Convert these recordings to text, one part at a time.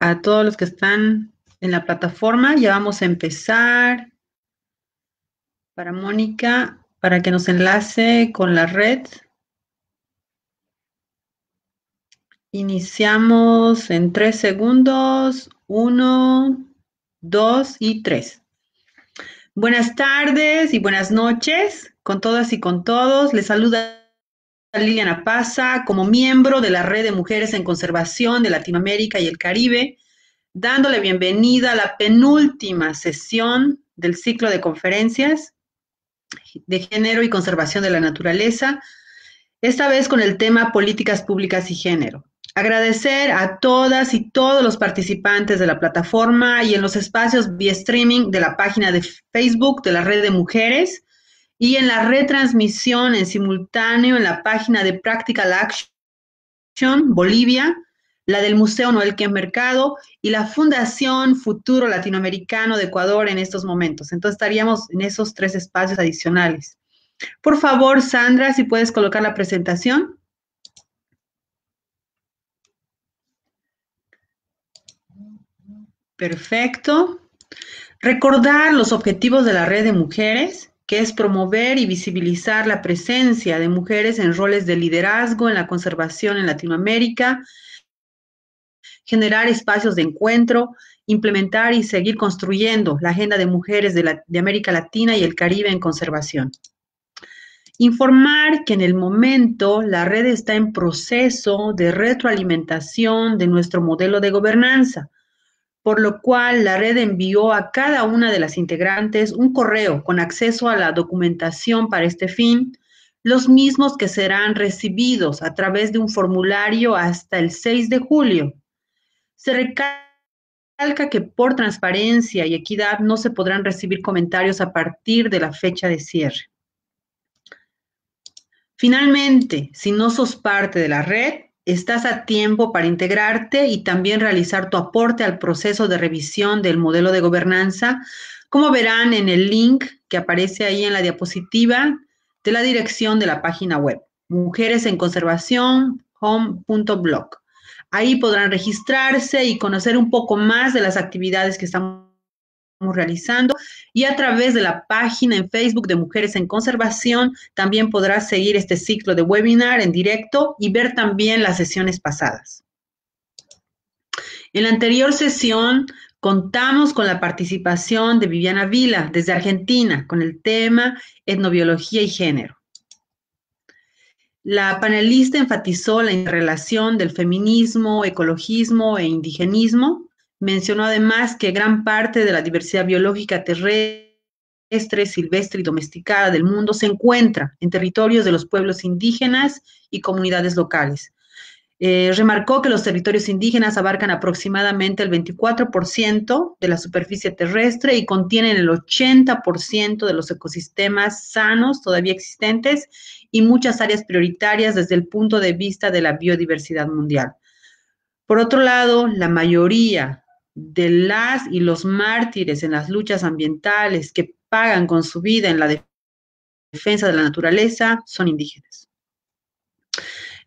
a todos los que están en la plataforma. Ya vamos a empezar. Para Mónica, para que nos enlace con la red. Iniciamos en tres segundos. Uno, dos y tres. Buenas tardes y buenas noches con todas y con todos. Les saluda Liliana Paza como miembro de la Red de Mujeres en Conservación de Latinoamérica y el Caribe, dándole bienvenida a la penúltima sesión del ciclo de conferencias de género y conservación de la naturaleza, esta vez con el tema políticas públicas y género. Agradecer a todas y todos los participantes de la plataforma y en los espacios vía streaming de la página de Facebook de la Red de Mujeres y en la retransmisión en simultáneo en la página de Practical Action Bolivia, la del Museo Noel Kemp Mercado y la Fundación Futuro Latinoamericano de Ecuador en estos momentos. Entonces estaríamos en esos tres espacios adicionales. Por favor, Sandra, si puedes colocar la presentación. Perfecto. Recordar los objetivos de la red de mujeres que es promover y visibilizar la presencia de mujeres en roles de liderazgo en la conservación en Latinoamérica, generar espacios de encuentro, implementar y seguir construyendo la agenda de mujeres de, América Latina y el Caribe en conservación. Informar que en el momento la red está en proceso de retroalimentación de nuestro modelo de gobernanza por lo cual la red envió a cada una de las integrantes un correo con acceso a la documentación para este fin, los mismos que serán recibidos a través de un formulario hasta el 6 de julio. Se recalca que por transparencia y equidad no se podrán recibir comentarios a partir de la fecha de cierre. Finalmente, si no sos parte de la red, Estás a tiempo para integrarte y también realizar tu aporte al proceso de revisión del modelo de gobernanza, como verán en el link que aparece ahí en la diapositiva de la dirección de la página web, mujeres en conservación Ahí podrán registrarse y conocer un poco más de las actividades que estamos realizando y a través de la página en Facebook de Mujeres en Conservación también podrás seguir este ciclo de webinar en directo y ver también las sesiones pasadas. En la anterior sesión contamos con la participación de Viviana Vila desde Argentina con el tema etnobiología y género. La panelista enfatizó la interrelación del feminismo, ecologismo e indigenismo Mencionó además que gran parte de la diversidad biológica terrestre, silvestre y domesticada del mundo se encuentra en territorios de los pueblos indígenas y comunidades locales. Eh, remarcó que los territorios indígenas abarcan aproximadamente el 24% de la superficie terrestre y contienen el 80% de los ecosistemas sanos todavía existentes y muchas áreas prioritarias desde el punto de vista de la biodiversidad mundial. Por otro lado, la mayoría de las y los mártires en las luchas ambientales que pagan con su vida en la defensa de la naturaleza son indígenas.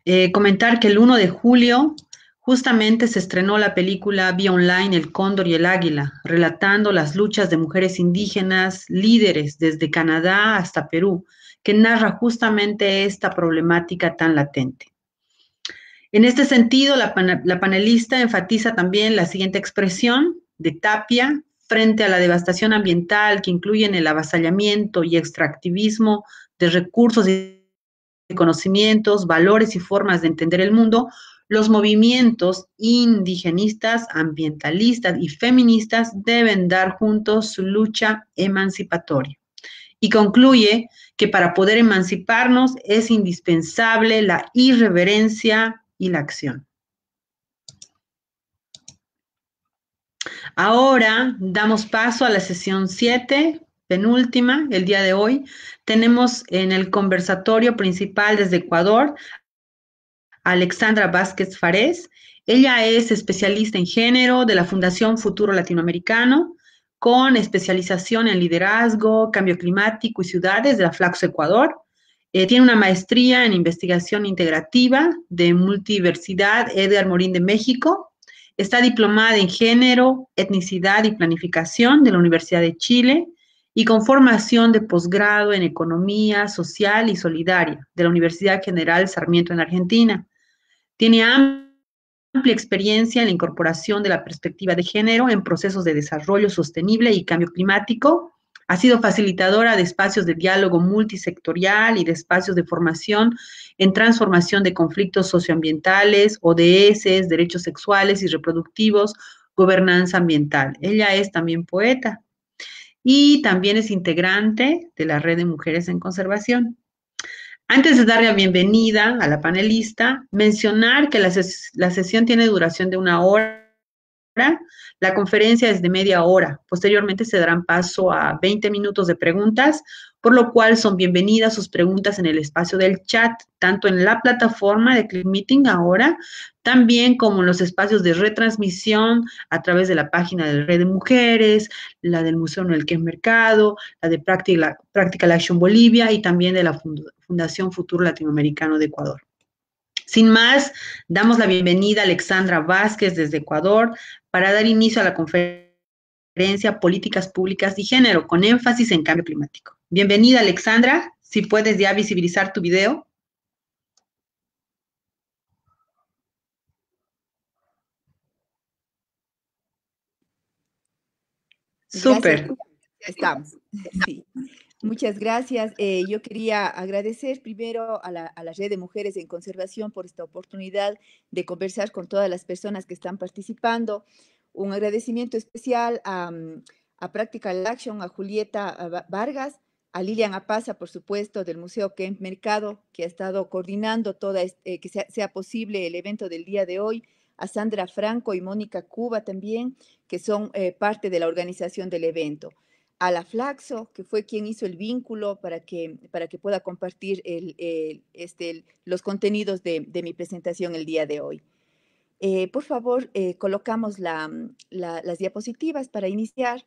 Eh, comentar que el 1 de julio justamente se estrenó la película Vía Online, El Cóndor y el Águila, relatando las luchas de mujeres indígenas, líderes desde Canadá hasta Perú, que narra justamente esta problemática tan latente. En este sentido, la, panelista enfatiza también la siguiente expresión de Tapia frente a la devastación ambiental que incluyen el avasallamiento y extractivismo de recursos y conocimientos, valores y formas de entender el mundo, los movimientos indigenistas, ambientalistas y feministas deben dar juntos su lucha emancipatoria. Y concluye que para poder emanciparnos es indispensable la irreverencia la acción. Ahora damos paso a la sesión 7, penúltima, el día de hoy. Tenemos en el conversatorio principal desde Ecuador a Alexandra Vázquez Farés. Ella es especialista en género de la Fundación Futuro Latinoamericano, con especialización en liderazgo, cambio climático y ciudades de la Flaxo Ecuador. Eh, tiene una maestría en investigación integrativa de multiversidad Edgar Morín de México. Está diplomada en género, etnicidad y planificación de la Universidad de Chile y con formación de posgrado en economía social y solidaria de la Universidad General Sarmiento en Argentina. Tiene amplia experiencia en la incorporación de la perspectiva de género en procesos de desarrollo sostenible y cambio climático ha sido facilitadora de espacios de diálogo multisectorial y de espacios de formación en transformación de conflictos socioambientales, ODS, derechos sexuales y reproductivos, gobernanza ambiental. Ella es también poeta y también es integrante de la Red de Mujeres en Conservación. Antes de darle la bienvenida a la panelista, mencionar que la sesión tiene duración de una hora la conferencia es de media hora. Posteriormente se darán paso a 20 minutos de preguntas, por lo cual son bienvenidas sus preguntas en el espacio del chat, tanto en la plataforma de Click Meeting ahora, también como en los espacios de retransmisión a través de la página de Red de Mujeres, la del Museo Noel que Mercado, la de Practical Action Bolivia y también de la Fundación Futuro Latinoamericano de Ecuador. Sin más, damos la bienvenida a Alexandra Vázquez desde Ecuador para dar inicio a la conferencia Políticas Públicas y Género con énfasis en cambio climático. Bienvenida, Alexandra. Si puedes ya visibilizar tu video. Súper. Estamos. Sí. Muchas gracias. Eh, yo quería agradecer primero a la, Red de Mujeres en Conservación por esta oportunidad de conversar con todas las personas que están participando. Un agradecimiento especial a, mm, Practical Action, a Julieta Vargas, a Lilian Apaza, por supuesto, del Museo Kemp Mercado, que ha estado coordinando toda, eh, que sea, posible el evento del día de hoy, a Sandra Franco y Mónica Cuba también, que son eh, parte de la organización del evento a la Flaxo, que fue quien hizo el vínculo para que, para que pueda compartir este, los contenidos de, mi presentación el día de hoy. Eh, por favor, eh, colocamos las diapositivas para iniciar.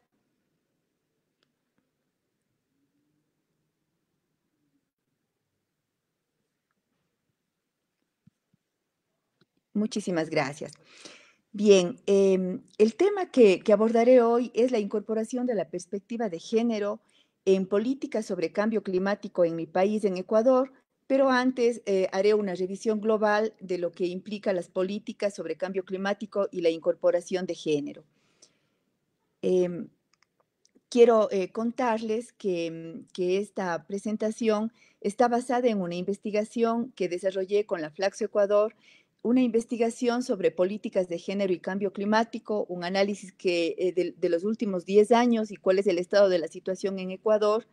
Muchísimas gracias. Bien, em, el tema que, abordaré hoy es la incorporación de la perspectiva de género en políticas sobre cambio climático en mi país, en Ecuador, pero antes eh, haré una revisión global de lo que implica las políticas sobre cambio climático y la incorporación de género. Em, quiero eh, contarles que, que esta presentación está basada en una investigación que desarrollé con la Flaxo Ecuador una investigación sobre políticas de género y cambio climático, un análisis que, eh, de, los últimos 10 años y cuál es el estado de la situación en Ecuador.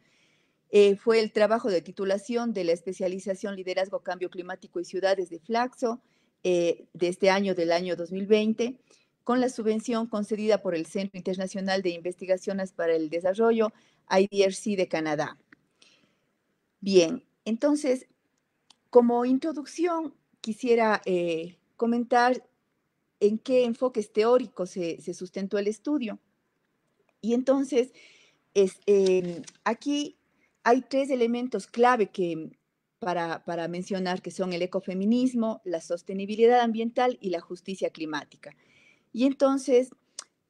Eh, fue el trabajo de titulación de la especialización Liderazgo, Cambio Climático y Ciudades de Flaxo eh, de este año, del año 2020, con la subvención concedida por el Centro Internacional de Investigaciones para el Desarrollo, IDRC de Canadá. Bien, entonces, como introducción, quisiera eh, comentar en qué enfoques teóricos se, sustentó el estudio. Y entonces, es, em, aquí hay tres elementos clave que, para, mencionar, que son el ecofeminismo, la sostenibilidad ambiental y la justicia climática. Y entonces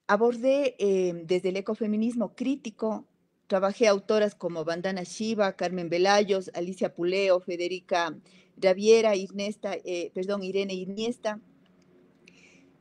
abordé em, desde el ecofeminismo crítico trabajé autoras como Bandana Shiva, Carmen Velayos, Alicia Puleo, Federica Javiera, eh, perdón, Irene Iniesta.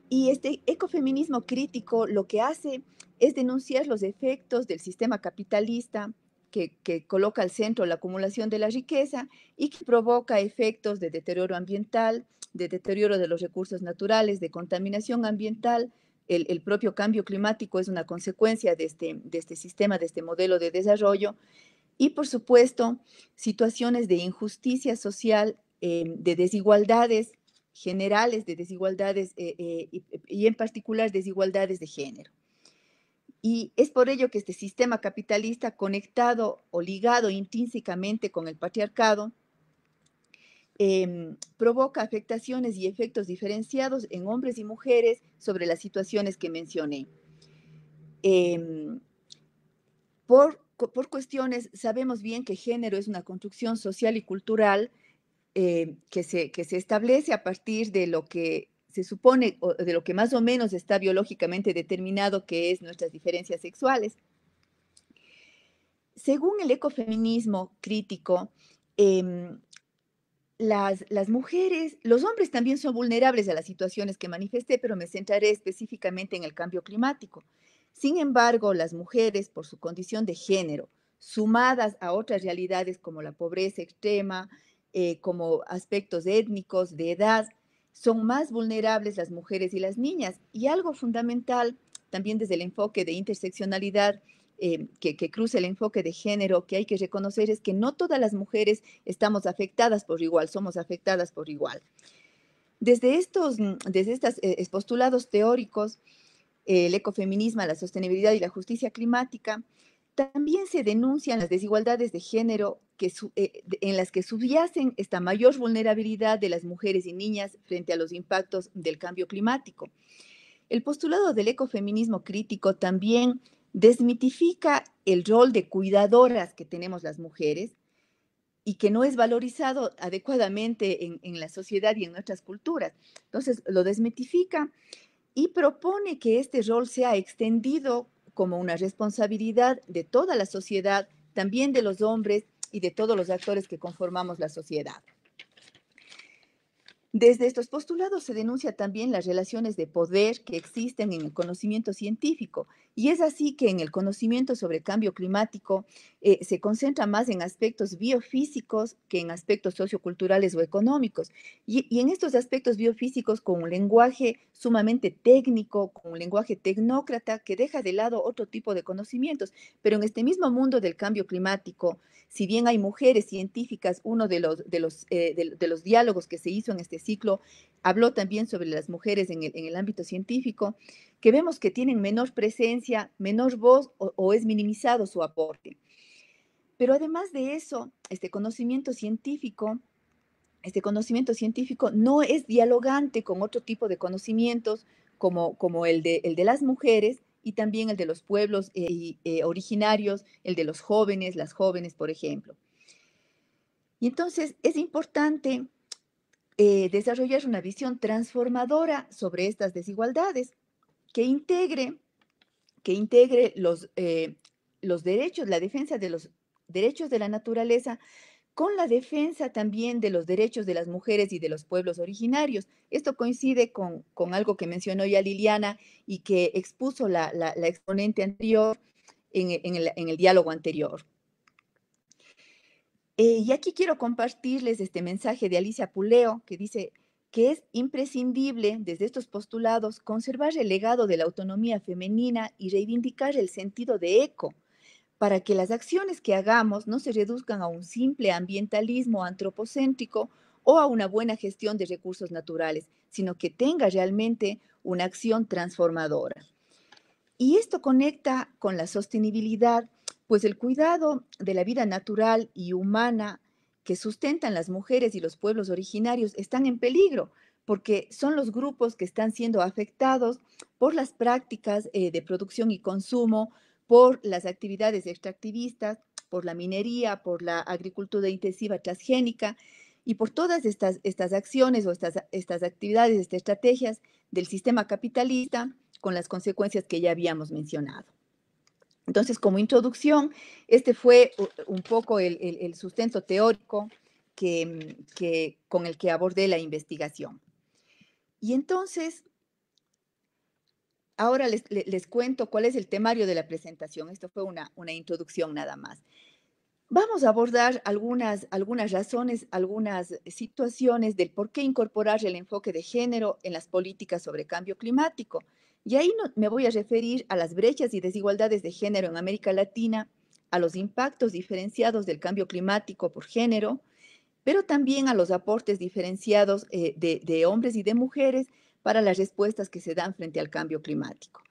Y este ecofeminismo crítico lo que hace es denunciar los efectos del sistema capitalista que, coloca al centro la acumulación de la riqueza y que provoca efectos de deterioro ambiental, de deterioro de los recursos naturales, de contaminación ambiental, el, propio cambio climático es una consecuencia este, de este, sistema, de este modelo de desarrollo. Y por supuesto, situaciones de injusticia social, eh, de desigualdades generales, de desigualdades eh, eh, y en particular desigualdades de género. Y es por ello que este sistema capitalista conectado o ligado intrínsecamente con el patriarcado eh, provoca afectaciones y efectos diferenciados en hombres y mujeres sobre las situaciones que mencioné. Eh, por, por, cuestiones, sabemos bien que género es una construcción social y cultural eh, que, se, que se establece a partir de lo que se supone, o de lo que más o menos está biológicamente determinado que es nuestras diferencias sexuales. Según el ecofeminismo crítico, eh, las, mujeres, los hombres también son vulnerables a las situaciones que manifesté, pero me centraré específicamente en el cambio climático. Sin embargo, las mujeres, por su condición de género, sumadas a otras realidades como la pobreza extrema, eh, como aspectos étnicos, de edad, son más vulnerables las mujeres y las niñas. Y algo fundamental, también desde el enfoque de interseccionalidad, Em, que, que, cruza el enfoque de género que hay que reconocer es que no todas las mujeres estamos afectadas por igual, somos afectadas por igual. Desde estos mm, desde eh, postulados teóricos, el ecofeminismo, la sostenibilidad y la justicia climática, también se denuncian las desigualdades de género que eh, en las que subyacen esta mayor vulnerabilidad de las mujeres y niñas frente a los impactos del cambio climático. El postulado del ecofeminismo crítico también desmitifica el rol de cuidadoras que tenemos las mujeres y que no es valorizado adecuadamente en, la sociedad y en nuestras culturas. Entonces, lo desmitifica y propone que este rol sea extendido como una responsabilidad de toda la sociedad, también de los hombres y de todos los actores que conformamos la sociedad. Desde estos postulados se denuncia también las relaciones de poder que existen en el conocimiento científico y es así que en el conocimiento sobre cambio climático eh, se concentra más en aspectos biofísicos que en aspectos socioculturales o económicos. y en estos aspectos biofísicos con un lenguaje sumamente técnico, con un lenguaje tecnócrata que deja de lado otro tipo de conocimientos, pero en este mismo mundo del cambio climático si bien hay mujeres científicas, uno de los, los, eh, de, los diálogos que se hizo en este ciclo habló también sobre las mujeres en el, ámbito científico, que vemos que tienen menor presencia, menor voz o, es minimizado su aporte. Pero además de eso, este conocimiento científico este conocimiento científico no es dialogante con otro tipo de conocimientos como, como el, de, el de las mujeres, y también el de los pueblos eh, eh, originarios, el de los jóvenes, las jóvenes, por ejemplo. Y entonces es importante eh, desarrollar una visión transformadora sobre estas desigualdades que integre, que integre los, los derechos, la defensa de los derechos de la naturaleza con la defensa también de los derechos de las mujeres y de los pueblos originarios. Esto coincide con, algo que mencionó ya Liliana y que expuso la, exponente anterior e, en, el, diálogo anterior. Eh, y aquí quiero compartirles este mensaje de Alicia Puleo que dice que es imprescindible desde estos postulados conservar el legado de la autonomía femenina y reivindicar el sentido de eco para que las acciones que hagamos no se reduzcan a un simple ambientalismo antropocéntrico o a una buena gestión de recursos naturales, sino que tenga realmente una acción transformadora. Y esto conecta con la sostenibilidad, pues el cuidado de la vida natural y humana que sustentan las mujeres y los pueblos originarios están en peligro, porque son los grupos que están siendo afectados por las prácticas eh, de producción y consumo, por las actividades extractivistas, por la minería, por la agricultura intensiva transgénica y por todas estas, estas acciones o estas, estas actividades, estas estrategias del sistema capitalista con las consecuencias que ya habíamos mencionado. Entonces, como introducción, este fue un poco el, sustento teórico que, con el que abordé la investigación. Y entonces, Ahora les, cuento cuál es el temario de la presentación. Esto fue una, introducción nada más. Vamos a abordar algunas, razones, algunas situaciones del por qué incorporar el enfoque de género en las políticas sobre cambio climático. Y ahí me voy a referir a las brechas y desigualdades de género en América Latina, a los impactos diferenciados del cambio climático por género, pero también a los aportes diferenciados eh, de hombres y de mujeres para las respuestas que se dan frente al cambio climático.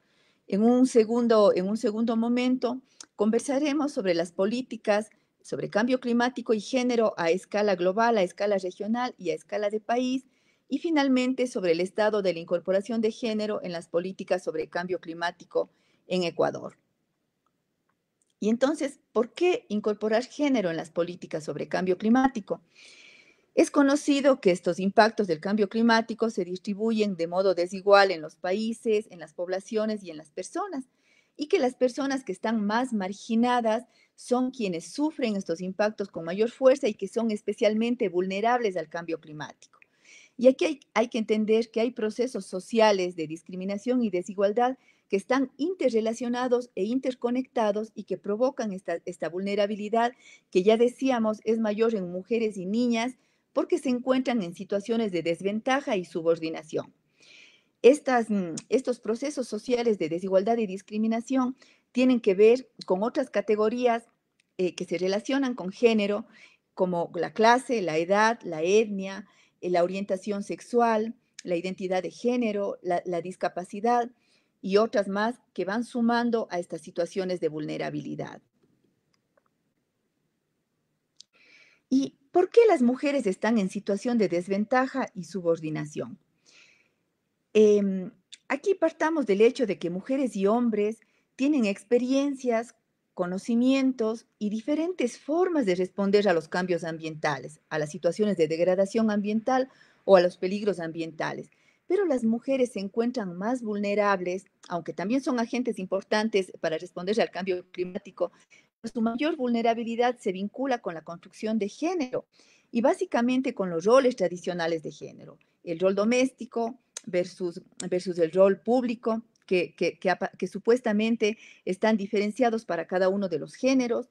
En un segundo, en un segundo momento, conversaremos sobre las políticas sobre cambio climático y género a escala global, a escala regional y a escala de país, y finalmente sobre el estado de la incorporación de género en las políticas sobre cambio climático en Ecuador. Y entonces, ¿por qué incorporar género en las políticas sobre cambio climático? Es conocido que estos impactos del cambio climático se distribuyen de modo desigual en los países, en las poblaciones y en las personas, y que las personas que están más marginadas son quienes sufren estos impactos con mayor fuerza y que son especialmente vulnerables al cambio climático. Y aquí hay, que entender que hay procesos sociales de discriminación y desigualdad que están interrelacionados e interconectados y que provocan esta vulnerabilidad que ya decíamos es mayor en mujeres y niñas, porque se encuentran en situaciones de desventaja y subordinación. Estas, mm, estos procesos sociales de desigualdad y discriminación tienen que ver con otras categorías eh, que se relacionan con género, como la clase, la edad, la etnia, eh, la orientación sexual, la identidad de género, la, la discapacidad y otras más que van sumando a estas situaciones de vulnerabilidad. Y ¿Por qué las mujeres están en situación de desventaja y subordinación? Em, aquí partamos del hecho de que mujeres y hombres tienen experiencias, conocimientos y diferentes formas de responder a los cambios ambientales, a las situaciones de degradación ambiental o a los peligros ambientales. Pero las mujeres se encuentran más vulnerables, aunque también son agentes importantes para responder al cambio climático, su pues, mayor vulnerabilidad se vincula con la construcción de género y básicamente con los roles tradicionales de género, el rol doméstico versus, el rol público, que, que, supuestamente están diferenciados para cada uno de los géneros,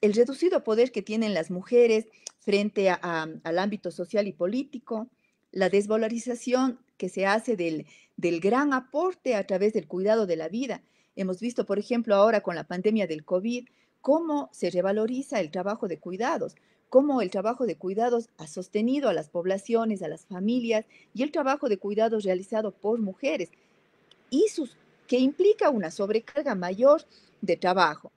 el reducido poder que tienen las mujeres frente al ámbito social y político, la desvalorización que se hace del gran aporte a través del cuidado de la vida Hemos visto, por ejemplo, ahora con la pandemia del COVID, cómo se revaloriza el trabajo de cuidados, cómo el trabajo de cuidados ha sostenido a las poblaciones, a las familias y el trabajo de cuidados realizado por mujeres y sus que implica una sobrecarga mayor de trabajo.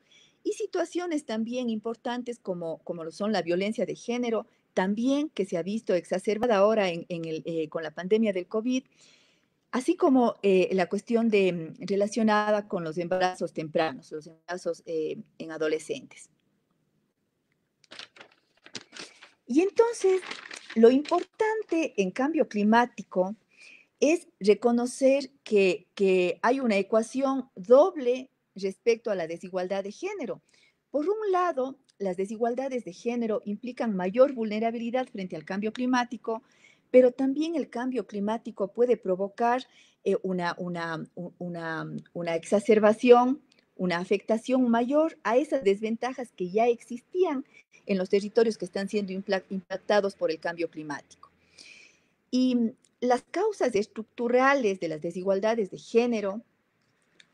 Y situaciones también importantes como, como lo son la violencia de género, también que se ha visto exacerbada ahora en, el, eh, con la pandemia del COVID, Así como eh, la cuestión mm, relacionada con los embarazos tempranos, los embarazos eh, en adolescentes. Y entonces, lo importante en cambio climático es reconocer que hay una ecuación doble respecto a la desigualdad de género. Por un lado, las desigualdades de género implican mayor vulnerabilidad frente al cambio climático pero también el cambio climático puede provocar eh, una, mm, una, exacerbación, una afectación mayor a esas desventajas que ya existían en los territorios que están siendo impactados por el cambio climático. Y mm, las causas estructurales de las desigualdades de género,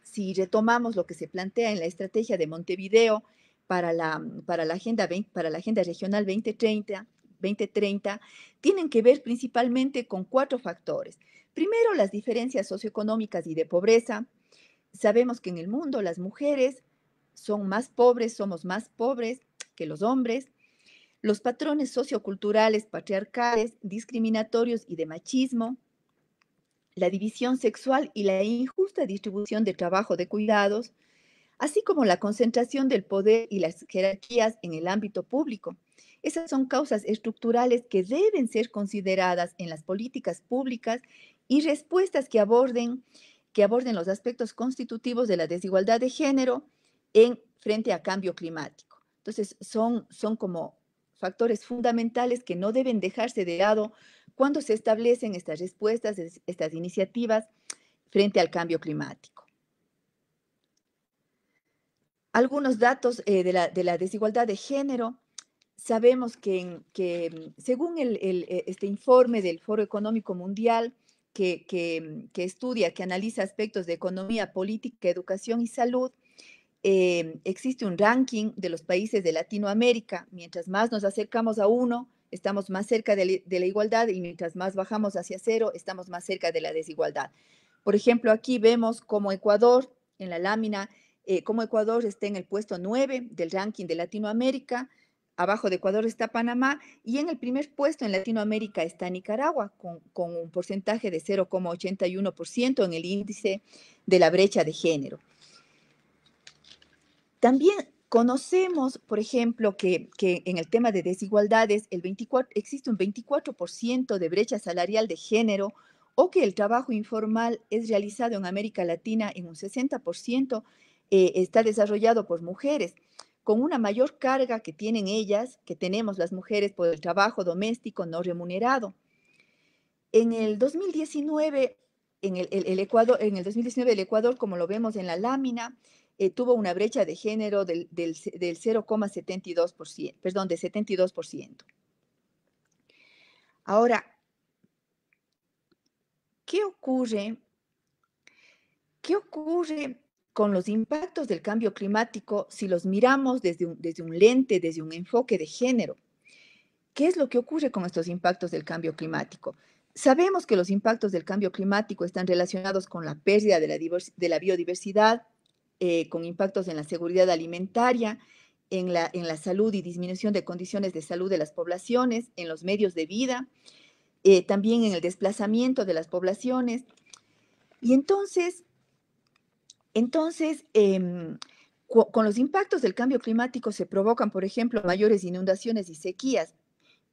si retomamos lo que se plantea en la estrategia de Montevideo para la, mm, para la, agenda, para la agenda regional 2030, 2030 tienen que ver principalmente con cuatro factores. Primero, las diferencias socioeconómicas y de pobreza. Sabemos que en el mundo las mujeres son más pobres, somos más pobres que los hombres. Los patrones socioculturales, patriarcales, discriminatorios y de machismo. La división sexual y la injusta distribución de trabajo de cuidados así como la concentración del poder y las jerarquías en el ámbito público. Esas son causas estructurales que deben ser consideradas en las políticas públicas y respuestas que aborden, que aborden los aspectos constitutivos de la desigualdad de género en frente a cambio climático. Entonces, son, son como factores fundamentales que no deben dejarse de lado cuando se establecen estas respuestas, estas iniciativas frente al cambio climático. Algunos datos eh, de la desigualdad de género sabemos que, que mm, según e, este informe del Foro Económico Mundial, que, mm, que, estudia, que analiza aspectos de economía, política, educación y salud, em, existe un ranking de los países de Latinoamérica. Mientras más nos acercamos a uno, estamos más cerca de, la igualdad y mientras más bajamos hacia cero, estamos más cerca de la desigualdad. Por ejemplo, aquí vemos como Ecuador, en la lámina, eh, como Ecuador está en el puesto 9 del ranking de Latinoamérica, Abajo de Ecuador está Panamá y en el primer puesto en Latinoamérica está Nicaragua, con, un porcentaje de 0,81% en el índice de la brecha de género. También conocemos, por ejemplo, que, en el tema de desigualdades el 24, existe un 24% de brecha salarial de género o que el trabajo informal es realizado en América Latina en un 60%, eh, está desarrollado por mujeres con una mayor carga que tienen ellas, que tenemos las mujeres por el trabajo doméstico no remunerado. En el 2019, en el, Ecuador, en el 2019 el Ecuador, como lo vemos en la lámina, eh, tuvo una brecha de género del, del 0,72%, perdón, de 72%. Ahora, ¿qué ocurre? ¿Qué ocurre con los impactos del cambio climático si los miramos desde un, desde un lente, desde un enfoque de género. ¿Qué es lo que ocurre con estos impactos del cambio climático? Sabemos que los impactos del cambio climático están relacionados con la pérdida de la, de la biodiversidad, eh, con impactos en la seguridad alimentaria, en la, en la, salud y disminución de condiciones de salud de las poblaciones, en los medios de vida, eh, también en el desplazamiento de las poblaciones. Y entonces, entonces, em, con los impactos del cambio climático se provocan, por ejemplo, mayores inundaciones y sequías,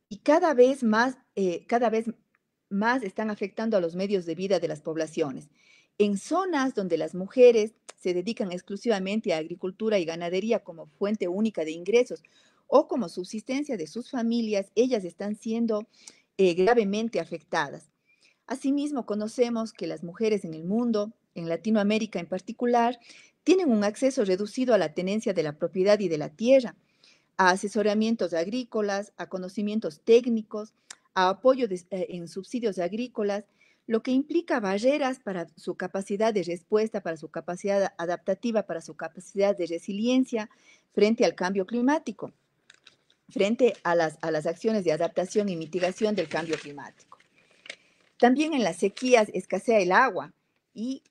y cada vez más, eh, cada vez más están afectando a los medios de vida de las poblaciones. En zonas donde las mujeres se dedican exclusivamente a agricultura y ganadería como fuente única de ingresos o como subsistencia de sus familias, ellas están siendo eh, gravemente afectadas. Asimismo, conocemos que las mujeres en el mundo en Latinoamérica en particular, tienen un acceso reducido a la tenencia de la propiedad y de la tierra, a asesoramientos agrícolas, a conocimientos técnicos, a apoyo eh, en subsidios agrícolas, lo que implica barreras para su capacidad de respuesta, para su capacidad adaptativa, para su capacidad de resiliencia frente al cambio climático, frente a las, a las acciones de adaptación y mitigación del cambio climático. También en las sequías escasea el agua y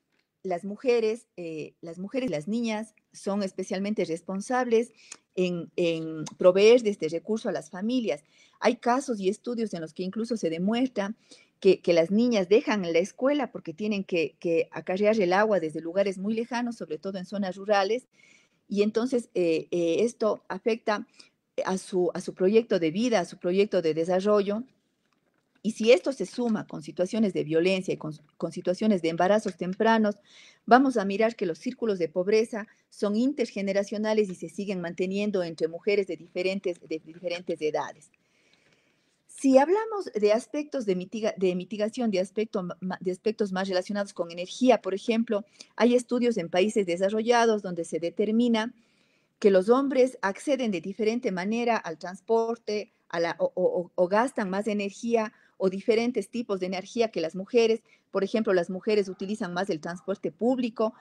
las mujeres, eh, las mujeres y las niñas son especialmente responsables en, proveer de este recurso a las familias. Hay casos y estudios en los que incluso se demuestra que, las niñas dejan la escuela porque tienen que, acarrear el agua desde lugares muy lejanos, sobre todo en zonas rurales, y entonces eh, eh, esto afecta a su, a su proyecto de vida, a su proyecto de desarrollo, y si esto se suma con situaciones de violencia y con, situaciones de embarazos tempranos, vamos a mirar que los círculos de pobreza son intergeneracionales y se siguen manteniendo entre mujeres de diferentes, diferentes edades. Si hablamos de aspectos de, de mitigación, de, de aspectos más relacionados con energía, por ejemplo, hay estudios en países desarrollados donde se determina que los hombres acceden de diferente manera al transporte, o gastan más energía o diferentes tipos de energía que las mujeres. Por ejemplo, las mujeres utilizan más el transporte público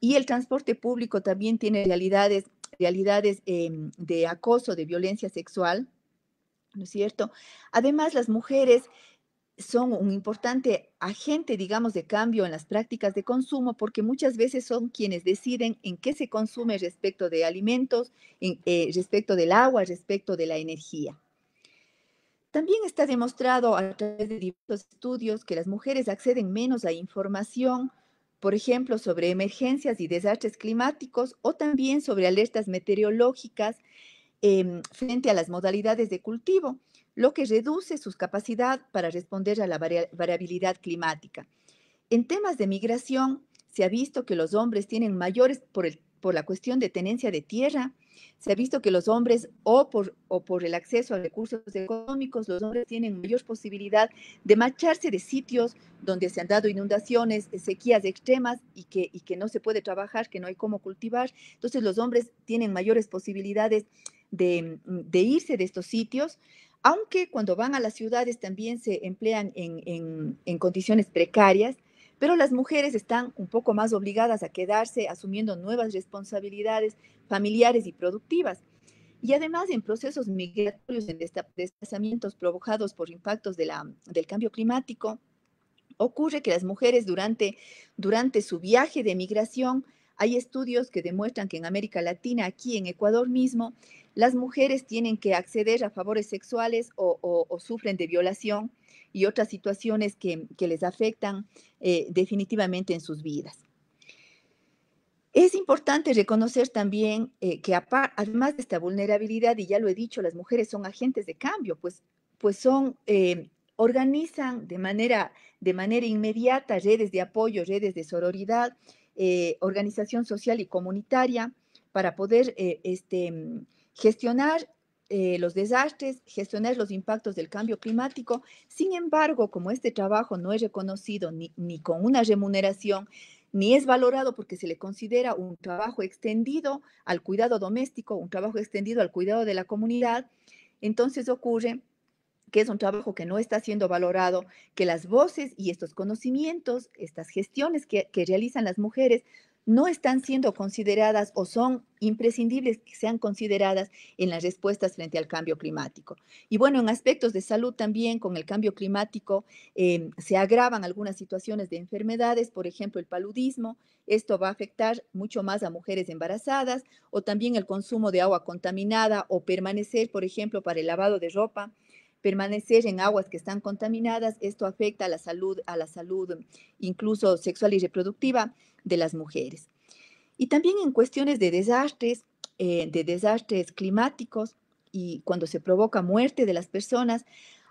y el transporte público también tiene realidades, realidades em, de acoso, de violencia sexual, ¿no es cierto? Además, las mujeres son un importante agente, digamos, de cambio en las prácticas de consumo, porque muchas veces son quienes deciden en qué se consume respecto de alimentos, eh, respecto del agua, respecto de la energía. También está demostrado a través de diversos estudios que las mujeres acceden menos a información, por ejemplo, sobre emergencias y desastres climáticos o también sobre alertas meteorológicas em, frente a las modalidades de cultivo, lo que reduce su capacidad para responder a la variabilidad climática. En temas de migración, se ha visto que los hombres tienen mayores por la cuestión de tenencia de tierra, se ha visto que los hombres, o por, el acceso a recursos económicos, los hombres tienen mayor posibilidad de marcharse de sitios donde se han dado inundaciones, sequías extremas y que, no se puede trabajar, que no hay cómo cultivar. Entonces los hombres tienen mayores posibilidades de, irse de estos sitios aunque cuando van a las ciudades también se emplean en, condiciones precarias, pero las mujeres están un poco más obligadas a quedarse asumiendo nuevas responsabilidades familiares y productivas. Y además en procesos migratorios, en desplazamientos provocados por impactos del cambio climático, ocurre que las mujeres durante, durante su viaje de migración, hay estudios que demuestran que en América Latina, aquí en Ecuador mismo, las mujeres tienen que acceder a favores sexuales o sufren de violación y otras situaciones que, les afectan eh, definitivamente en sus vidas. Es importante reconocer también eh, que además de esta vulnerabilidad, y ya lo he dicho, las mujeres son agentes de cambio, pues, pues son, eh, organizan de manera, de manera inmediata redes de apoyo, redes de sororidad, organización social y comunitaria para poder este, mm, gestionar eh, los desastres, gestionar los impactos del cambio climático. Sin embargo, como este trabajo no es reconocido ni, con una remuneración, ni es valorado porque se le considera un trabajo extendido al cuidado doméstico, un trabajo extendido al cuidado de la comunidad, entonces ocurre que es un trabajo que no está siendo valorado, que las voces y estos conocimientos, estas gestiones que, que realizan las mujeres no están siendo consideradas o son imprescindibles que sean consideradas en las respuestas frente al cambio climático. Y bueno, en aspectos de salud también, con el cambio climático em, se agravan algunas situaciones de enfermedades, por ejemplo el paludismo, esto va a afectar mucho más a mujeres embarazadas o también el consumo de agua contaminada o permanecer, por ejemplo, para el lavado de ropa Permanecer en aguas que están contaminadas, esto afecta a la salud, a la salud incluso sexual y reproductiva de las mujeres. Y también en cuestiones de desastres, eh, de desastres climáticos y cuando se provoca muerte de las personas,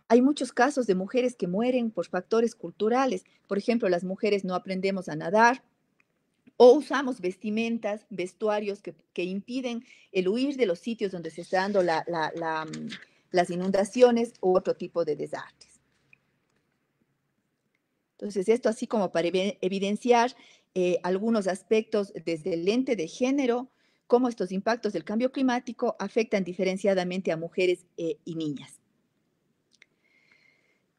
hay muchos casos de mujeres que mueren por factores culturales. Por ejemplo, las mujeres no aprendemos a nadar o usamos vestimentas, vestuarios que, impiden el huir de los sitios donde se está dando la, la mm, las inundaciones u otro tipo de desastres. Entonces, esto así como para evidenciar eh, algunos aspectos desde el lente de género, cómo estos impactos del cambio climático afectan diferenciadamente a mujeres eh, y niñas.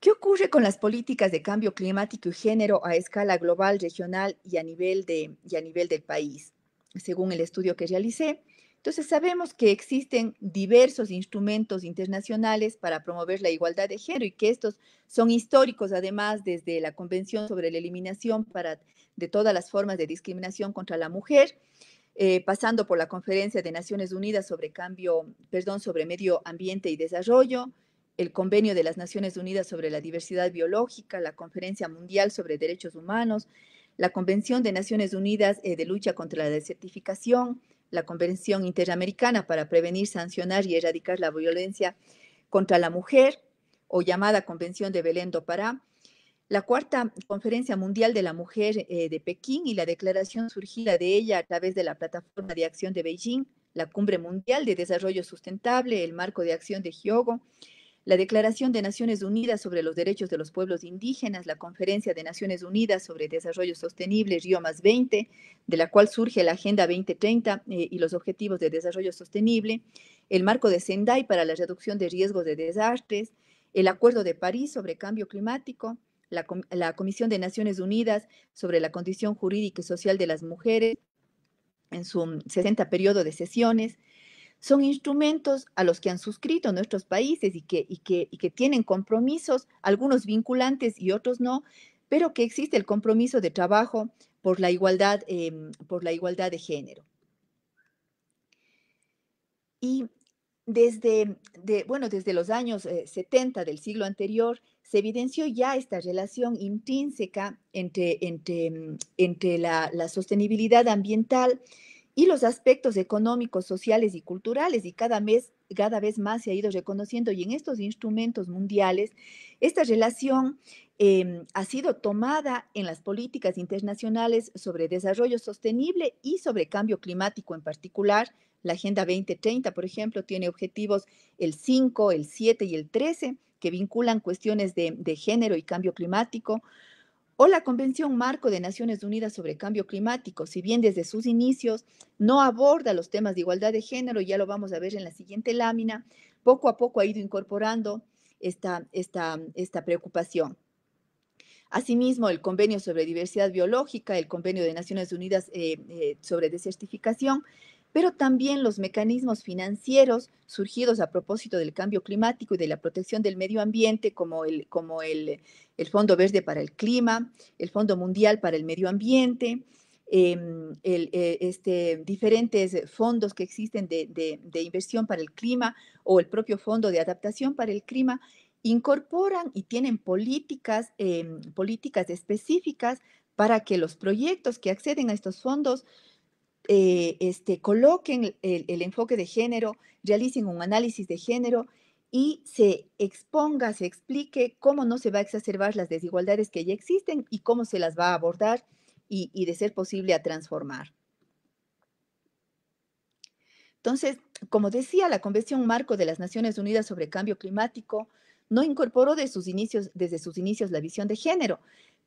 ¿Qué ocurre con las políticas de cambio climático y género a escala global, regional y a nivel, de, y a nivel del país? Según el estudio que realicé, entonces, sabemos que existen diversos instrumentos internacionales para promover la igualdad de género y que estos son históricos, además, desde la Convención sobre la Eliminación de todas las formas de discriminación contra la mujer, eh, pasando por la Conferencia de Naciones Unidas sobre, cambio, perdón, sobre Medio Ambiente y Desarrollo, el Convenio de las Naciones Unidas sobre la Diversidad Biológica, la Conferencia Mundial sobre Derechos Humanos, la Convención de Naciones Unidas eh, de Lucha contra la Desertificación, la Convención Interamericana para Prevenir, Sancionar y Erradicar la Violencia contra la Mujer, o llamada Convención de Belén do la Cuarta Conferencia Mundial de la Mujer eh, de Pekín y la declaración surgida de ella a través de la Plataforma de Acción de Beijing, la Cumbre Mundial de Desarrollo Sustentable, el Marco de Acción de Hyogo, la Declaración de Naciones Unidas sobre los Derechos de los Pueblos Indígenas, la Conferencia de Naciones Unidas sobre Desarrollo Sostenible Río más 20, de la cual surge la Agenda 2030 eh, y los Objetivos de Desarrollo Sostenible, el marco de Sendai para la reducción de riesgos de desastres, el Acuerdo de París sobre Cambio Climático, la, la Comisión de Naciones Unidas sobre la Condición Jurídica y Social de las Mujeres en su 60 periodo de sesiones, son instrumentos a los que han suscrito nuestros países y que, tienen compromisos, algunos vinculantes y otros no, pero que existe el compromiso de trabajo por la igualdad, em, por la igualdad de género. Y desde, bueno, desde los años 70 eh, del siglo anterior se evidenció ya esta relación intrínseca entre, entre, em, entre la, la sostenibilidad ambiental y los aspectos económicos, sociales y culturales, y cada, vez más se ha ido reconociendo, y en estos instrumentos mundiales, esta relación em, ha sido tomada en las políticas internacionales sobre desarrollo sostenible y sobre cambio climático en particular. La Agenda 2030, por ejemplo, tiene objetivos el 5, el 7 y el 13 que vinculan cuestiones de género y cambio climático o la Convención Marco de Naciones Unidas sobre Cambio Climático, si bien desde sus inicios no aborda los temas de igualdad de género, ya lo vamos a ver en la siguiente lámina, poco a poco ha ido incorporando esta, esta preocupación. Asimismo, el Convenio sobre Diversidad Biológica, el Convenio de Naciones Unidas eh, eh, sobre Desertificación, pero también los mecanismos financieros surgidos a propósito del cambio climático y de la protección del medio ambiente, como el, como el, Fondo Verde para el Clima, el Fondo Mundial para el Medio Ambiente, em, e, este, diferentes fondos que existen de, inversión para el clima o el propio Fondo de Adaptación para el Clima incorporan y tienen políticas, em, políticas específicas para que los proyectos que acceden a estos fondos eh, este, coloquen el, enfoque de género, realicen un análisis de género y se exponga, se explique cómo no se va a exacerbar las desigualdades que ya existen y cómo se las va a abordar y, de ser posible a transformar. Entonces, como decía, la Convención Marco de las Naciones Unidas sobre Cambio Climático no incorporó de sus inicios, desde sus inicios la visión de género,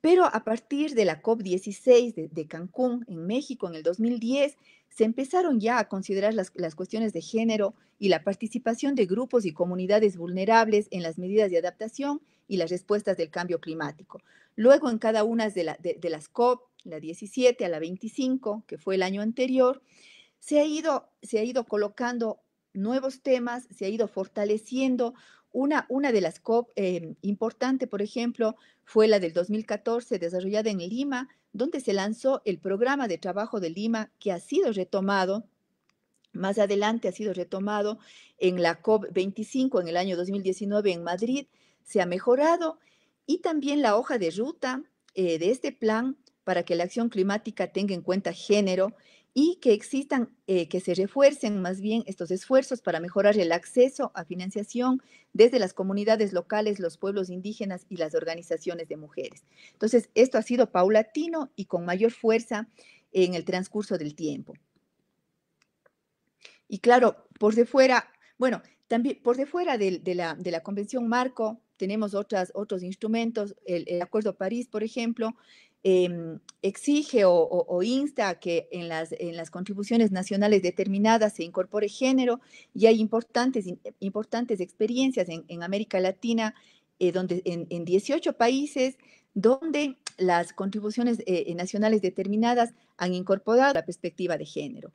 pero a partir de la COP16 de, Cancún, en México, en el 2010, se empezaron ya a considerar las, cuestiones de género y la participación de grupos y comunidades vulnerables en las medidas de adaptación y las respuestas del cambio climático. Luego, en cada una de, las COP, la 17 a la 25, que fue el año anterior, se ha ido, se ha ido colocando nuevos temas, se ha ido fortaleciendo una, de las COP importantes, eh, importante, por ejemplo, fue la del 2014 desarrollada en Lima, donde se lanzó el programa de trabajo de Lima que ha sido retomado más adelante ha sido retomado en la COP25 en el año 2019 en Madrid, se ha mejorado y también la hoja de ruta eh, de este plan para que la acción climática tenga en cuenta género y que existan, eh, que se refuercen más bien estos esfuerzos para mejorar el acceso a financiación desde las comunidades locales, los pueblos indígenas y las organizaciones de mujeres. Entonces, esto ha sido paulatino y con mayor fuerza en el transcurso del tiempo. Y claro, por de fuera, bueno, también por de fuera de, la, Convención Marco, tenemos otras, otros instrumentos, el, el Acuerdo París, por ejemplo, Em, exige o, insta a que en las, contribuciones nacionales determinadas se incorpore género y hay importantes, importantes experiencias en, América Latina, eh, donde, en, 18 países donde las contribuciones eh, eh, nacionales determinadas han incorporado la perspectiva de género.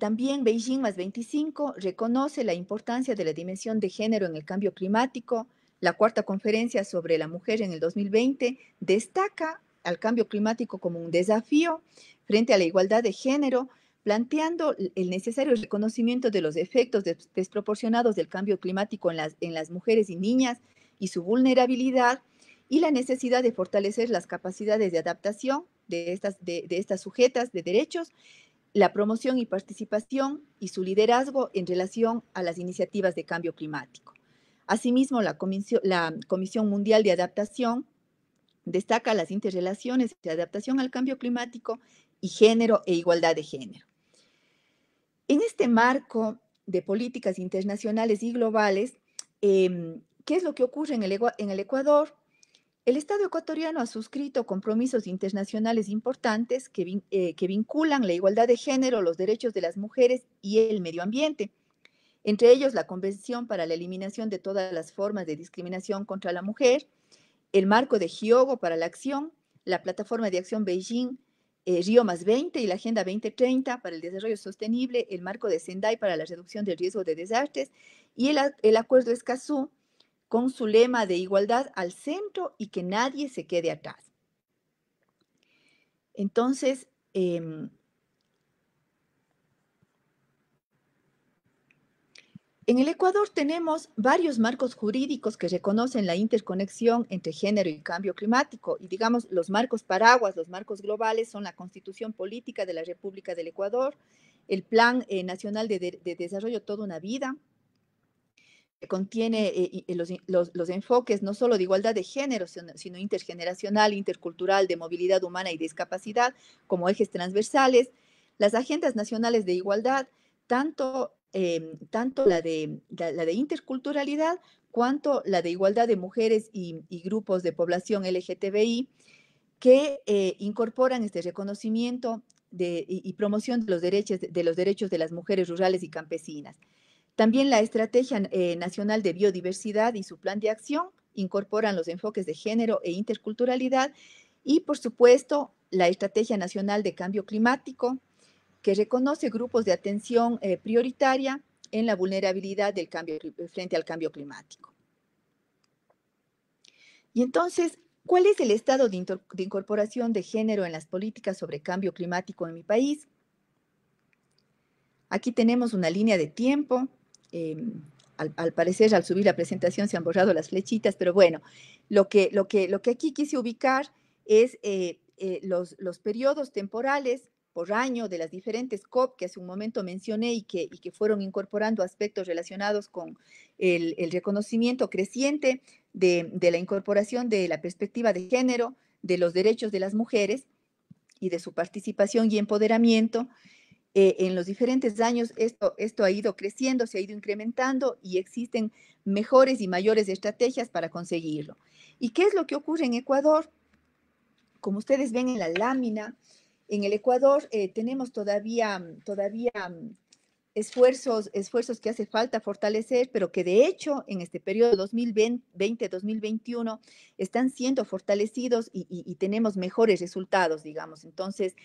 también Beijing más 25 reconoce la importancia de la dimensión de género en el cambio climático la cuarta conferencia sobre la mujer en el 2020 destaca al cambio climático como un desafío frente a la igualdad de género, planteando el necesario reconocimiento de los efectos desproporcionados del cambio climático en las, mujeres y niñas y su vulnerabilidad y la necesidad de fortalecer las capacidades de adaptación de estas sujetas de derechos, la promoción y participación y su liderazgo en relación a las iniciativas de cambio climático. Asimismo, la Comisión, Mundial de Adaptación destaca las interrelaciones de adaptación al cambio climático y género e igualdad de género. En este marco de políticas internacionales y globales, em, ¿qué es lo que ocurre en el, Ecuador? El Estado ecuatoriano ha suscrito compromisos internacionales importantes que, eh, que vinculan la igualdad de género, los derechos de las mujeres y el medio ambiente entre ellos la Convención para la Eliminación de todas las formas de discriminación contra la mujer, el marco de Hyogo para la acción, la plataforma de acción Beijing eh, Río más 20 y la Agenda 2030 para el Desarrollo Sostenible, el marco de Sendai para la reducción del riesgo de desastres y el, acuerdo Escazú con su lema de igualdad al centro y que nadie se quede atrás. Entonces, em, En el Ecuador tenemos varios marcos jurídicos que reconocen la interconexión entre género y cambio climático y digamos los marcos paraguas, los marcos globales son la Constitución Política de la República del Ecuador, el Plan eh, Nacional de, Desarrollo Toda una Vida, que contiene eh, los, enfoques no solo de igualdad de género, sino intergeneracional, intercultural, de movilidad humana y discapacidad como ejes transversales, las agendas nacionales de igualdad, tanto Em, tanto la de, la, de interculturalidad cuanto la de igualdad de mujeres y, grupos de población LGTBI que eh, incorporan este reconocimiento y, promoción de los, derechos, de los derechos de las mujeres rurales y campesinas. También la Estrategia eh, Nacional de Biodiversidad y su plan de acción incorporan los enfoques de género e interculturalidad y, por supuesto, la Estrategia Nacional de Cambio Climático, que reconoce grupos de atención eh, prioritaria en la vulnerabilidad del cambio, eh, frente al cambio climático. Y entonces, ¿cuál es el estado de, incorporación de género en las políticas sobre cambio climático en mi país? Aquí tenemos una línea de tiempo. Em, al, parecer, al subir la presentación se han borrado las flechitas, pero bueno, lo que, lo que, lo que aquí quise ubicar es eh, los, los periodos temporales por año de las diferentes COP que hace un momento mencioné y que, que fueron incorporando aspectos relacionados con el, reconocimiento creciente de, la incorporación de la perspectiva de género, de los derechos de las mujeres y de su participación y empoderamiento. Eh, en los diferentes años esto, esto ha ido creciendo, se ha ido incrementando y existen mejores y mayores estrategias para conseguirlo. ¿Y qué es lo que ocurre en Ecuador? Como ustedes ven en la lámina, en el Ecuador eh, tenemos todavía, todavía mm, esfuerzos, esfuerzos que hace falta fortalecer, pero que de hecho en este periodo 2020-2021 están siendo fortalecidos y, tenemos mejores resultados, digamos. Entonces,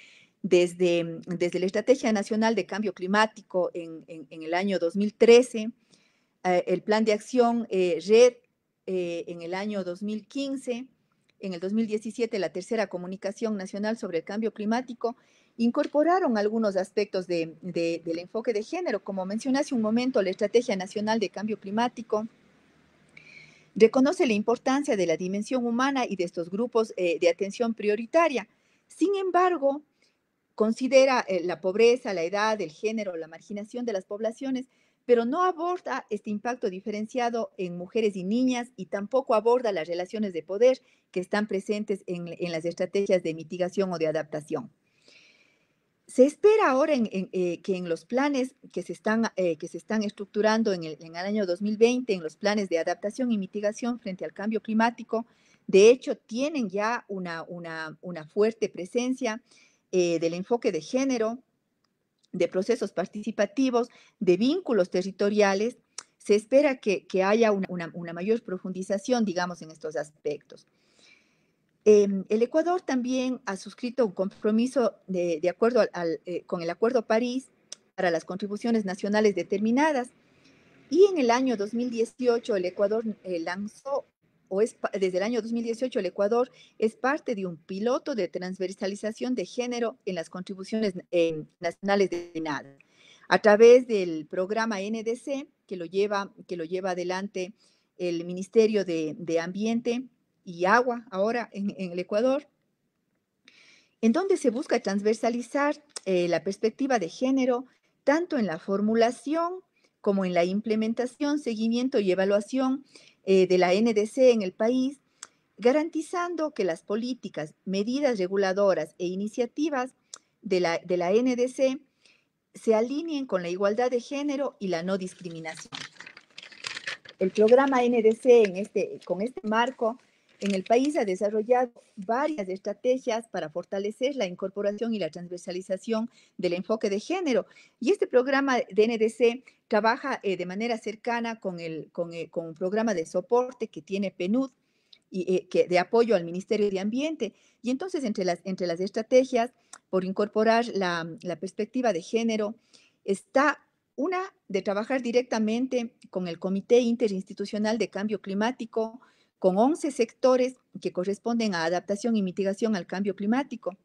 desde, mm, desde la Estrategia Nacional de Cambio Climático en, el año 2013, eh, el Plan de Acción eh, Red en el año 2015, en el 2017 la tercera comunicación nacional sobre el cambio climático, incorporaron algunos aspectos del enfoque de género, como mencioné hace un momento, la Estrategia Nacional de Cambio Climático reconoce la importancia de la dimensión humana y de estos grupos eh, de atención prioritaria. Sin embargo, considera eh, la pobreza, la edad, el género, la marginación de las poblaciones pero no aborda este impacto diferenciado en mujeres y niñas y tampoco aborda las relaciones de poder que están presentes en, las estrategias de mitigación o de adaptación. Se espera ahora eh, que en los planes que se están, eh, que se están estructurando en el, año 2020, en los planes de adaptación y mitigación frente al cambio climático, de hecho tienen ya una, fuerte presencia eh, del enfoque de género, de procesos participativos, de vínculos territoriales, se espera que, haya una, mayor profundización, digamos, en estos aspectos. Em, el Ecuador también ha suscrito un compromiso de, acuerdo eh, con el Acuerdo París para las contribuciones nacionales determinadas y en el año 2018 el Ecuador eh, lanzó desde el año 2018 el Ecuador es parte de un piloto de transversalización de género en las contribuciones nacionales de NADA. A través del programa NDC, que lo lleva, adelante el Ministerio de, Ambiente y Agua ahora en, el Ecuador, en donde se busca transversalizar eh, la perspectiva de género tanto en la formulación como en la implementación, seguimiento y evaluación eh, de la NDC en el país, garantizando que las políticas, medidas reguladoras e iniciativas de la, de NDC se alineen con la igualdad de género y la no discriminación. El programa NDC en este, con este marco en el país ha desarrollado varias estrategias para fortalecer la incorporación y la transversalización del enfoque de género. Y este programa de NDC trabaja eh, de manera cercana con, el, eh, con, un programa de soporte que tiene PNUD y, eh, que, de apoyo al Ministerio de Ambiente. Y entonces, entre las, entre las estrategias por incorporar la perspectiva de género, está una de trabajar directamente con el Comité Interinstitucional de Cambio Climático, con 11 sectores que corresponden a adaptación y mitigación al cambio climático.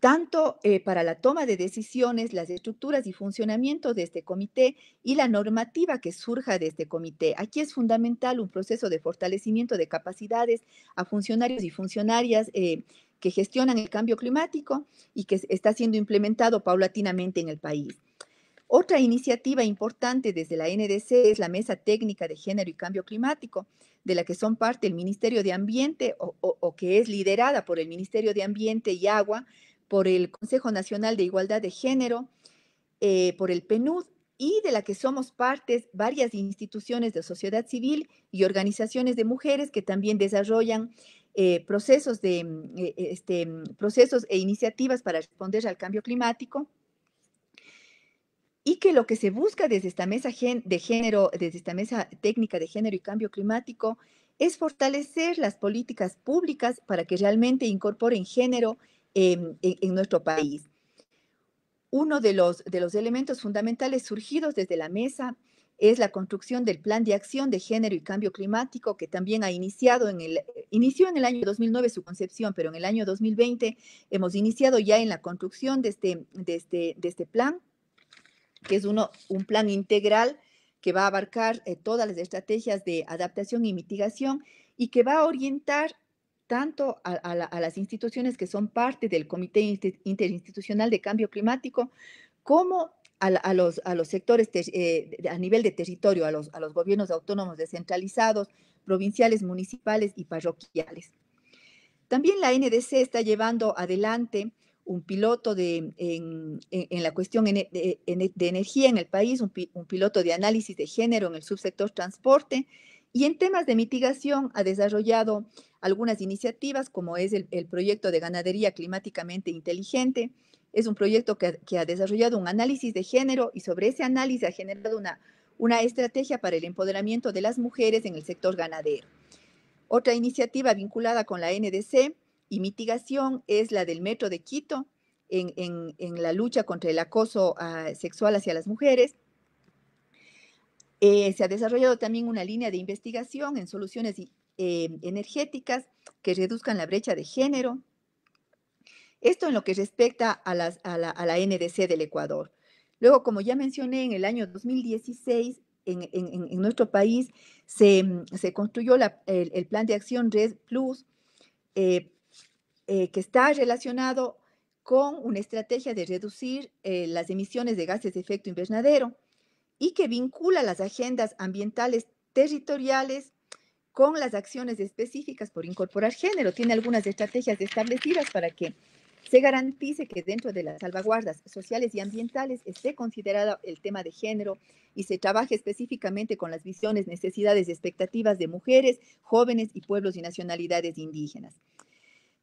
Tanto eh, para la toma de decisiones, las estructuras y funcionamiento de este comité y la normativa que surja de este comité. Aquí es fundamental un proceso de fortalecimiento de capacidades a funcionarios y funcionarias eh, que gestionan el cambio climático y que está siendo implementado paulatinamente en el país. Otra iniciativa importante desde la NDC es la Mesa Técnica de Género y Cambio Climático, de la que son parte el Ministerio de Ambiente o, que es liderada por el Ministerio de Ambiente y Agua, por el Consejo Nacional de Igualdad de Género, eh, por el PNUD y de la que somos partes varias instituciones de sociedad civil y organizaciones de mujeres que también desarrollan eh, procesos, de, mm, e, e, este, mm, procesos e iniciativas para responder al cambio climático y que lo que se busca desde esta mesa de género, desde esta mesa técnica de género y cambio climático, es fortalecer las políticas públicas para que realmente incorporen género en, nuestro país. Uno de los, elementos fundamentales surgidos desde la mesa es la construcción del Plan de Acción de Género y Cambio Climático, que también ha iniciado en el, en el año 2009 su concepción, pero en el año 2020 hemos iniciado ya en la construcción de este, este, este plan que es uno, un plan integral que va a abarcar eh, todas las estrategias de adaptación y mitigación y que va a orientar tanto a, las instituciones que son parte del Comité Interinstitucional de Cambio Climático como a, los, sectores eh, a nivel de territorio, los, a los, gobiernos autónomos descentralizados, provinciales, municipales y parroquiales. También la NDC está llevando adelante un piloto de, en, la cuestión de, energía en el país, un, piloto de análisis de género en el subsector transporte, y en temas de mitigación ha desarrollado algunas iniciativas, como es el, proyecto de ganadería climáticamente inteligente. Es un proyecto que, ha desarrollado un análisis de género y sobre ese análisis ha generado una, una estrategia para el empoderamiento de las mujeres en el sector ganadero. Otra iniciativa vinculada con la NDC y mitigación es la del Metro de Quito en, la lucha contra el acoso ah, sexual hacia las mujeres. Eh, se ha desarrollado también una línea de investigación en soluciones eh, energéticas que reduzcan la brecha de género. Esto en lo que respecta a, las, la, NDC del Ecuador. Luego, como ya mencioné, en el año 2016 en, nuestro país se, construyó el, plan de acción Red Plus eh, eh, que está relacionado con una estrategia de reducir eh, las emisiones de gases de efecto invernadero y que vincula las agendas ambientales territoriales con las acciones específicas por incorporar género. Tiene algunas estrategias establecidas para que se garantice que dentro de las salvaguardas sociales y ambientales esté considerado el tema de género y se trabaje específicamente con las visiones, necesidades y expectativas de mujeres, jóvenes y pueblos y nacionalidades indígenas.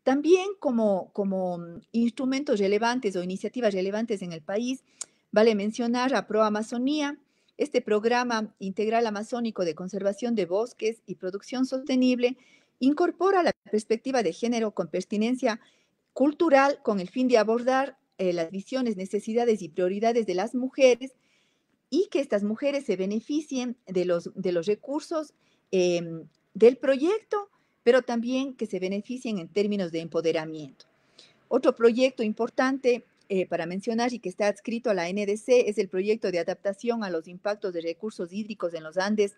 También como, mm, instrumentos relevantes o iniciativas relevantes en el país, vale mencionar a ProAmazonía, este programa integral amazónico de conservación de bosques y producción sostenible incorpora la perspectiva de género con pertinencia cultural con el fin de abordar eh, las visiones, necesidades y prioridades de las mujeres y que estas mujeres se beneficien de los, recursos em, del proyecto pero también que se beneficien en términos de empoderamiento. Otro proyecto importante eh, para mencionar y que está adscrito a la NDC es el proyecto de adaptación a los impactos de recursos hídricos en los Andes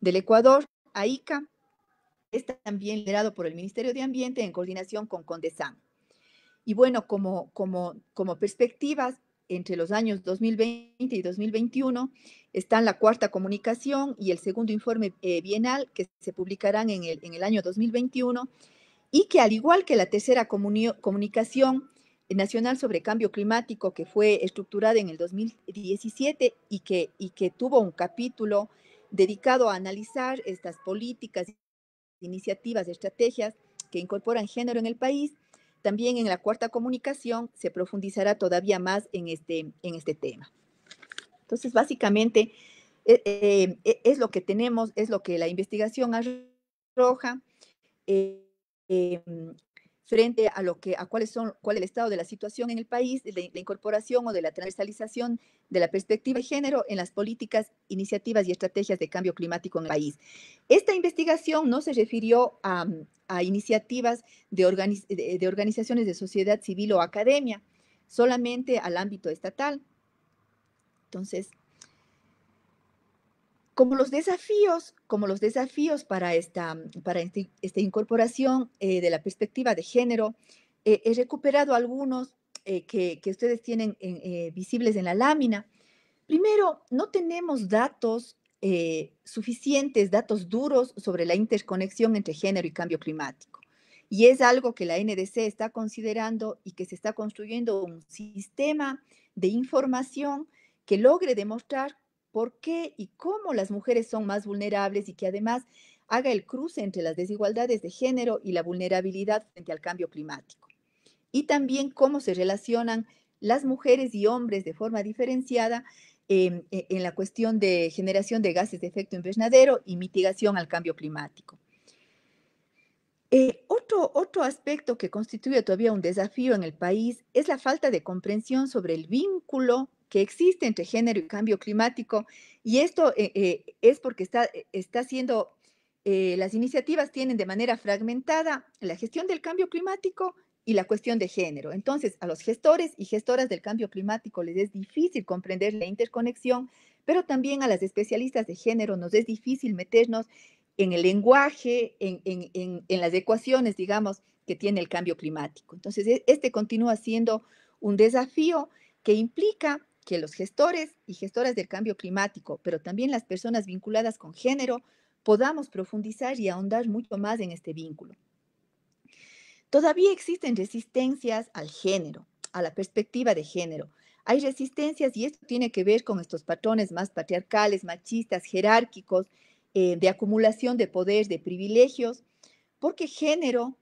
del Ecuador, AICA. Está también liderado por el Ministerio de Ambiente en coordinación con Condesan. Y bueno, como, como, como perspectivas, entre los años 2020 y 2021 están la cuarta comunicación y el segundo informe eh, bienal que se publicarán en el, en el, año 2021 y que al igual que la tercera comunicación nacional sobre cambio climático que fue estructurada en el 2017 y que, y que tuvo un capítulo dedicado a analizar estas políticas, iniciativas, estrategias que incorporan género en el país, también en la cuarta comunicación se profundizará todavía más en este, en este tema. Entonces, básicamente, eh, eh, eh, es lo que tenemos, es lo que la investigación arroja. Em, frente a lo que a cuáles son cuál es el estado de la situación en el país, de la incorporación o de la transversalización de la perspectiva de género en las políticas, iniciativas y estrategias de cambio climático en el país. Esta investigación no se refirió a, mm, iniciativas de, de organizaciones de sociedad civil o academia, solamente al ámbito estatal. Entonces, como los desafíos, como los desafíos para esta, mm, para este, esta incorporación eh, de la perspectiva de género, eh, he recuperado algunos eh, que, ustedes tienen visibles en la lámina. Primero, no tenemos datos suficientes, datos duros sobre la interconexión entre género y cambio climático. Y es algo que la NDC está considerando y que se está construyendo un sistema de información que logre demostrar por qué y cómo las mujeres son más vulnerables y que además haga el cruce entre las desigualdades de género y la vulnerabilidad frente al cambio climático. Y también cómo se relacionan las mujeres y hombres de forma diferenciada em, e, en la cuestión de generación de gases de efecto invernadero y mitigación al cambio climático. Eh, otro, otro aspecto que constituye todavía un desafío en el país es la falta de comprensión sobre el vínculo que existe entre género y cambio climático. Y esto eh, eh, es porque está, eh, está siendo, las iniciativas tienen de manera fragmentada la gestión del cambio climático y la cuestión de género. Entonces, a los gestores y gestoras del cambio climático les es difícil comprender la interconexión, pero también a las especialistas de género nos es difícil meternos en el lenguaje, en, en las ecuaciones, digamos, que tiene el cambio climático. Entonces, e, este continúa siendo un desafío que implica que los gestores y gestoras del cambio climático, pero también las personas vinculadas con género, podamos profundizar y ahondar mucho más en este vínculo. Todavía existen resistencias al género, a la perspectiva de género. Hay resistencias y esto tiene que ver con estos patrones más patriarcales, machistas, jerárquicos, eh, de acumulación de poder, de privilegios, porque género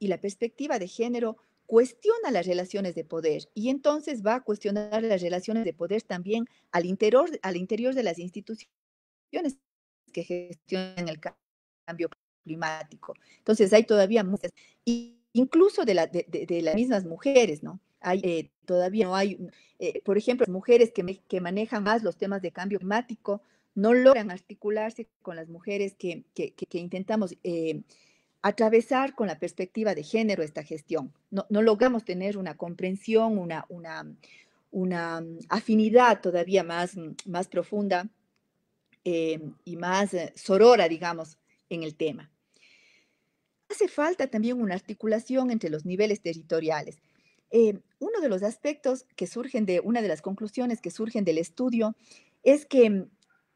y la perspectiva de género cuestiona las relaciones de poder y entonces va a cuestionar las relaciones de poder también al interior, al interior de las instituciones que gestionan el cambio climático. Entonces hay todavía muchas, incluso de, de, las mismas mujeres, ¿no? Hay, eh, todavía no hay, eh, por ejemplo, las mujeres que, que, manejan más los temas de cambio climático no logran articularse con las mujeres que, que, que intentamos eh, atravesar con la perspectiva de género esta gestión. No, logramos tener una comprensión, una, una, una afinidad todavía más, más profunda eh, y más eh, sorora, digamos, en el tema. Hace falta también una articulación entre los niveles territoriales. Eh, uno de los aspectos que surgen de, una de las conclusiones que surgen del estudio es que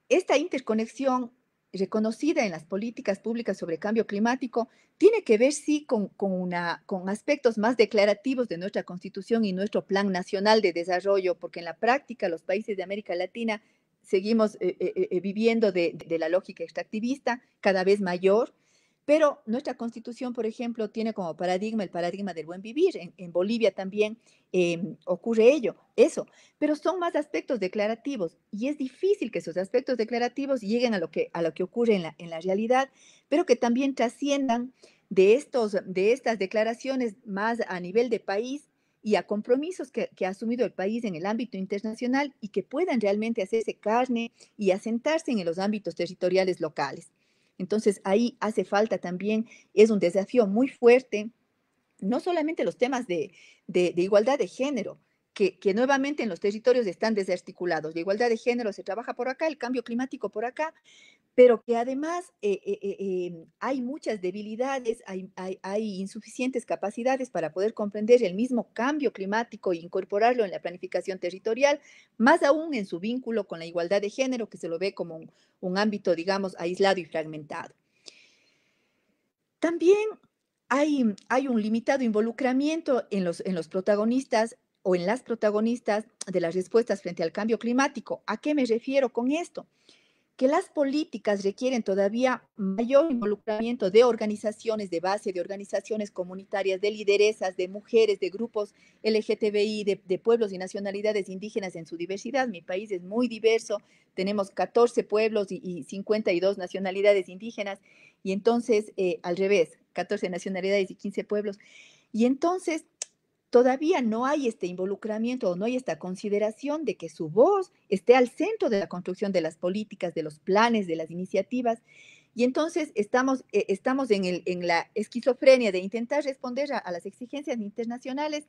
esta interconexión reconocida en las políticas públicas sobre cambio climático tiene que ver, sí, con, una, con aspectos más declarativos de nuestra constitución y nuestro plan nacional de desarrollo, porque en la práctica los países de América Latina seguimos eh, eh, eh, viviendo de, la lógica extractivista cada vez mayor pero nuestra constitución, por ejemplo, tiene como paradigma el paradigma del buen vivir. En, Bolivia también em, ocurre ello, eso. Pero son más aspectos declarativos y es difícil que esos aspectos declarativos lleguen a lo que, a lo que ocurre en la, realidad, pero que también trasciendan de, estos, de estas declaraciones más a nivel de país y a compromisos que, ha asumido el país en el ámbito internacional y que puedan realmente hacerse carne y asentarse en los ámbitos territoriales locales. Entonces ahí hace falta también, es un desafío muy fuerte, no solamente los temas de, igualdad de género, que, nuevamente en los territorios están desarticulados. La igualdad de género se trabaja por acá, el cambio climático por acá, pero que además eh, eh, eh, hay muchas debilidades, hay, insuficientes capacidades para poder comprender el mismo cambio climático e incorporarlo en la planificación territorial, más aún en su vínculo con la igualdad de género, que se lo ve como un, ámbito, digamos, aislado y fragmentado. También hay, un limitado involucramiento en los protagonistas o en las protagonistas de las respuestas frente al cambio climático. ¿A qué me refiero con esto? Que las políticas requieren todavía mayor involucramiento de organizaciones de base, de organizaciones comunitarias, de lideresas, de mujeres, de grupos LGTBI, de, pueblos y nacionalidades indígenas en su diversidad. Mi país es muy diverso, tenemos 14 pueblos y, y 52 nacionalidades indígenas, y entonces, eh, al revés, 14 nacionalidades y 15 pueblos. Y entonces, todavía no hay este involucramiento o no hay esta consideración de que su voz esté al centro de la construcción de las políticas, de los planes, de las iniciativas. Y entonces estamos, eh, estamos en, la esquizofrenia de intentar responder a, las exigencias internacionales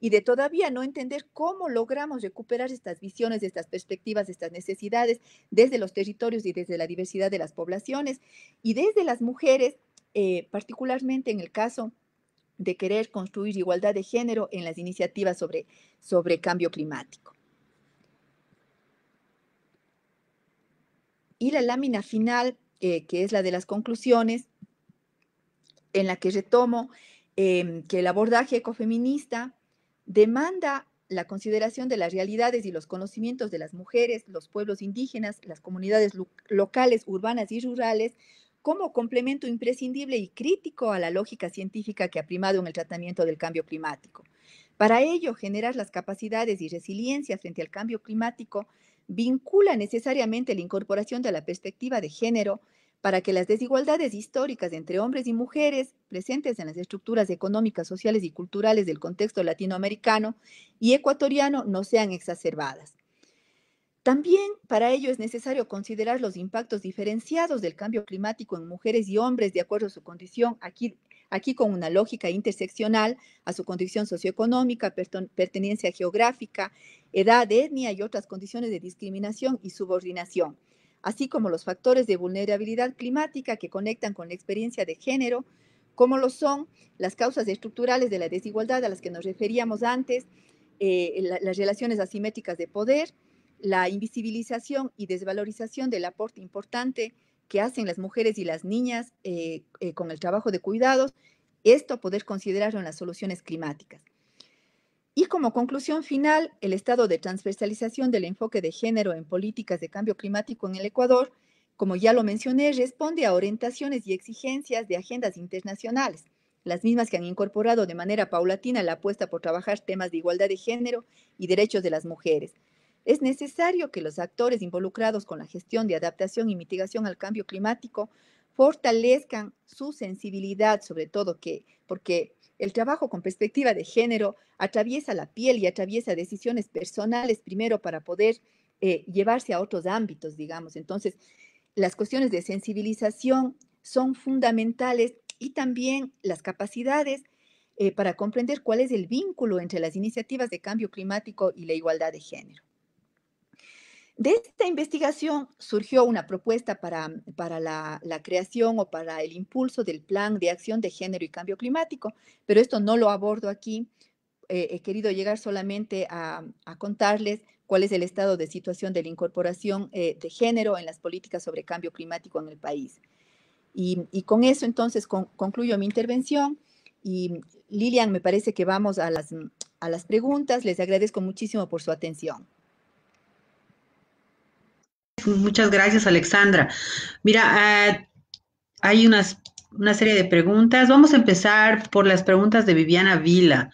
y de todavía no entender cómo logramos recuperar estas visiones, estas perspectivas, estas necesidades desde los territorios y desde la diversidad de las poblaciones y desde las mujeres, eh, particularmente en el caso de querer construir igualdad de género en las iniciativas sobre, sobre cambio climático. Y la lámina final, eh, que es la de las conclusiones, en la que retomo em, que el abordaje ecofeminista demanda la consideración de las realidades y los conocimientos de las mujeres, los pueblos indígenas, las comunidades locales, urbanas y rurales, como complemento imprescindible y crítico a la lógica científica que ha primado en el tratamiento del cambio climático. Para ello, generar las capacidades y resiliencia frente al cambio climático vincula necesariamente la incorporación de la perspectiva de género para que las desigualdades históricas entre hombres y mujeres presentes en las estructuras económicas, sociales y culturales del contexto latinoamericano y ecuatoriano no sean exacerbadas. También para ello es necesario considerar los impactos diferenciados del cambio climático en mujeres y hombres de acuerdo a su condición, aquí, aquí con una lógica interseccional a su condición socioeconómica, pertenencia geográfica, edad, etnia y otras condiciones de discriminación y subordinación, así como los factores de vulnerabilidad climática que conectan con la experiencia de género, como lo son las causas estructurales de la desigualdad a las que nos referíamos antes, eh, las relaciones asimétricas de poder, la invisibilización y desvalorización del aporte importante que hacen las mujeres y las niñas eh, eh, con el trabajo de cuidados, esto a poder considerarlo en las soluciones climáticas. Y como conclusión final, el estado de transversalización del enfoque de género en políticas de cambio climático en el Ecuador, como ya lo mencioné, responde a orientaciones y exigencias de agendas internacionales, las mismas que han incorporado de manera paulatina la apuesta por trabajar temas de igualdad de género y derechos de las mujeres, es necesario que los actores involucrados con la gestión de adaptación y mitigación al cambio climático fortalezcan su sensibilidad, sobre todo que, porque el trabajo con perspectiva de género atraviesa la piel y atraviesa decisiones personales primero para poder eh, llevarse a otros ámbitos, digamos. Entonces, las cuestiones de sensibilización son fundamentales y también las capacidades eh, para comprender cuál es el vínculo entre las iniciativas de cambio climático y la igualdad de género. De esta investigación surgió una propuesta para, la, creación o para el impulso del Plan de Acción de Género y Cambio Climático, pero esto no lo abordo aquí. Eh, he querido llegar solamente a, contarles cuál es el estado de situación de la incorporación eh, de género en las políticas sobre cambio climático en el país. Y, con eso entonces concluyo mi intervención. Y Lilian, me parece que vamos a las preguntas. Les agradezco muchísimo por su atención. Muchas gracias, Alexandra. Mira, eh, hay unas, una serie de preguntas. Vamos a empezar por las preguntas de Viviana Vila,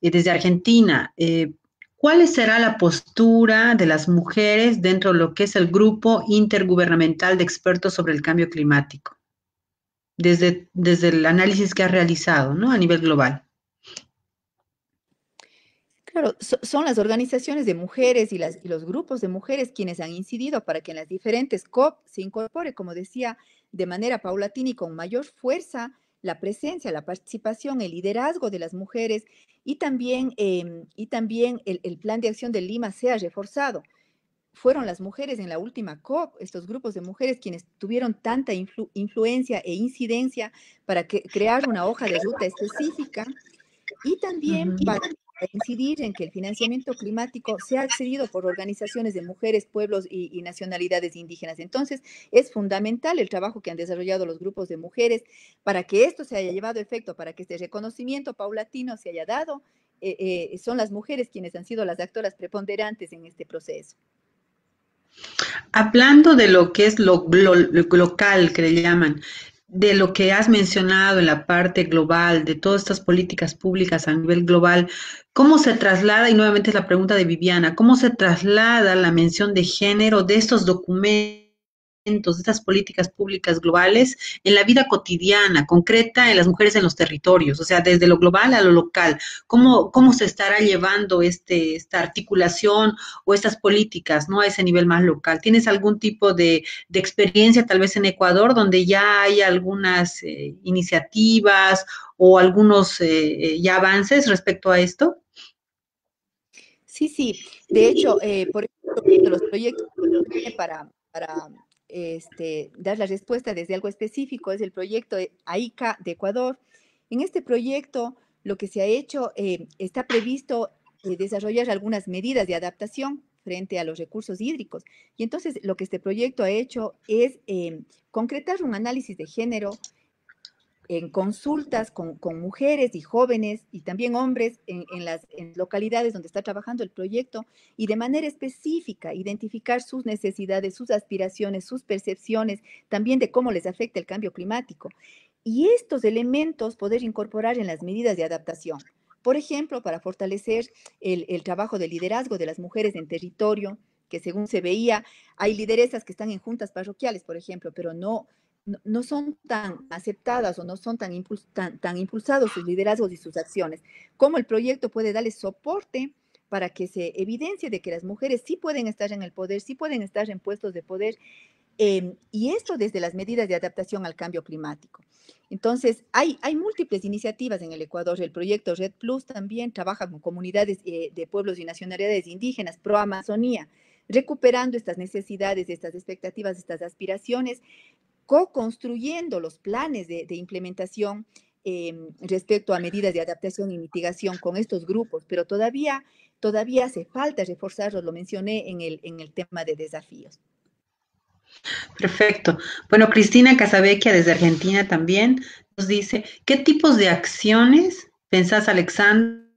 eh, desde Argentina. Eh, ¿Cuál será la postura de las mujeres dentro de lo que es el grupo intergubernamental de expertos sobre el cambio climático? Desde, desde el análisis que ha realizado, ¿no? A nivel global. Claro, son las organizaciones de mujeres y, las, los grupos de mujeres quienes han incidido para que en las diferentes COP se incorpore, como decía, de manera paulatina y con mayor fuerza la presencia, la participación, el liderazgo de las mujeres y también, em, y también el, plan de acción de Lima sea reforzado. Fueron las mujeres en la última COP, estos grupos de mujeres, quienes tuvieron tanta influencia e incidencia para crear una hoja de ruta específica y también para a incidir en que el financiamiento climático sea accedido por organizaciones de mujeres, pueblos y, nacionalidades indígenas. Entonces, es fundamental el trabajo que han desarrollado los grupos de mujeres para que esto se haya llevado a efecto, para que este reconocimiento paulatino se haya dado. Eh, eh, son las mujeres quienes han sido las actoras preponderantes en este proceso. Hablando de lo que es lo, lo local, que le llaman, de lo que has mencionado en la parte global, de todas estas políticas públicas a nivel global, ¿cómo se traslada, y nuevamente es la pregunta de Viviana, cómo se traslada la mención de género de estos documentos? de estas políticas públicas globales en la vida cotidiana, concreta, en las mujeres en los territorios, o sea, desde lo global a lo local. ¿Cómo, cómo se estará llevando este, esta articulación o estas políticas ¿no? a ese nivel más local? ¿Tienes algún tipo de, experiencia tal vez en Ecuador donde ya hay algunas eh, iniciativas o algunos eh, eh, ya avances respecto a esto? Sí, sí. De hecho, por ejemplo, los proyectos para, para este, dar la respuesta desde algo específico, es el proyecto AICA de Ecuador. En este proyecto, lo que se ha hecho, eh, está previsto eh, desarrollar algunas medidas de adaptación frente a los recursos hídricos. Y entonces, lo que este proyecto ha hecho es eh, concretar un análisis de género en consultas con, mujeres y jóvenes y también hombres en, las localidades donde está trabajando el proyecto y de manera específica identificar sus necesidades, sus aspiraciones, sus percepciones, también de cómo les afecta el cambio climático. Y estos elementos poder incorporar en las medidas de adaptación. Por ejemplo, para fortalecer el, el trabajo de liderazgo de las mujeres en territorio, que según se veía, hay lideresas que están en juntas parroquiales, por ejemplo, pero no no, son tan aceptadas o no son tan, tan, impulsados sus liderazgos y sus acciones. ¿Cómo el proyecto puede darle soporte? para que se evidencie de que las mujeres sí pueden estar en el poder, sí pueden estar en puestos de poder, em, y esto desde las medidas de adaptación al cambio climático. Entonces, hay, hay múltiples iniciativas en el Ecuador. El proyecto Red Plus también trabaja con comunidades eh, de pueblos y nacionalidades indígenas, pro Amazonía, recuperando estas necesidades, estas expectativas, estas aspiraciones co-construyendo los planes de, implementación em, respecto a medidas de adaptación y mitigación con estos grupos, pero todavía, todavía hace falta reforzarlos, lo mencioné en el, en el tema de desafíos. Perfecto. Bueno, Cristina casabequia desde Argentina también nos dice, ¿qué tipos de acciones pensás, Alexandra?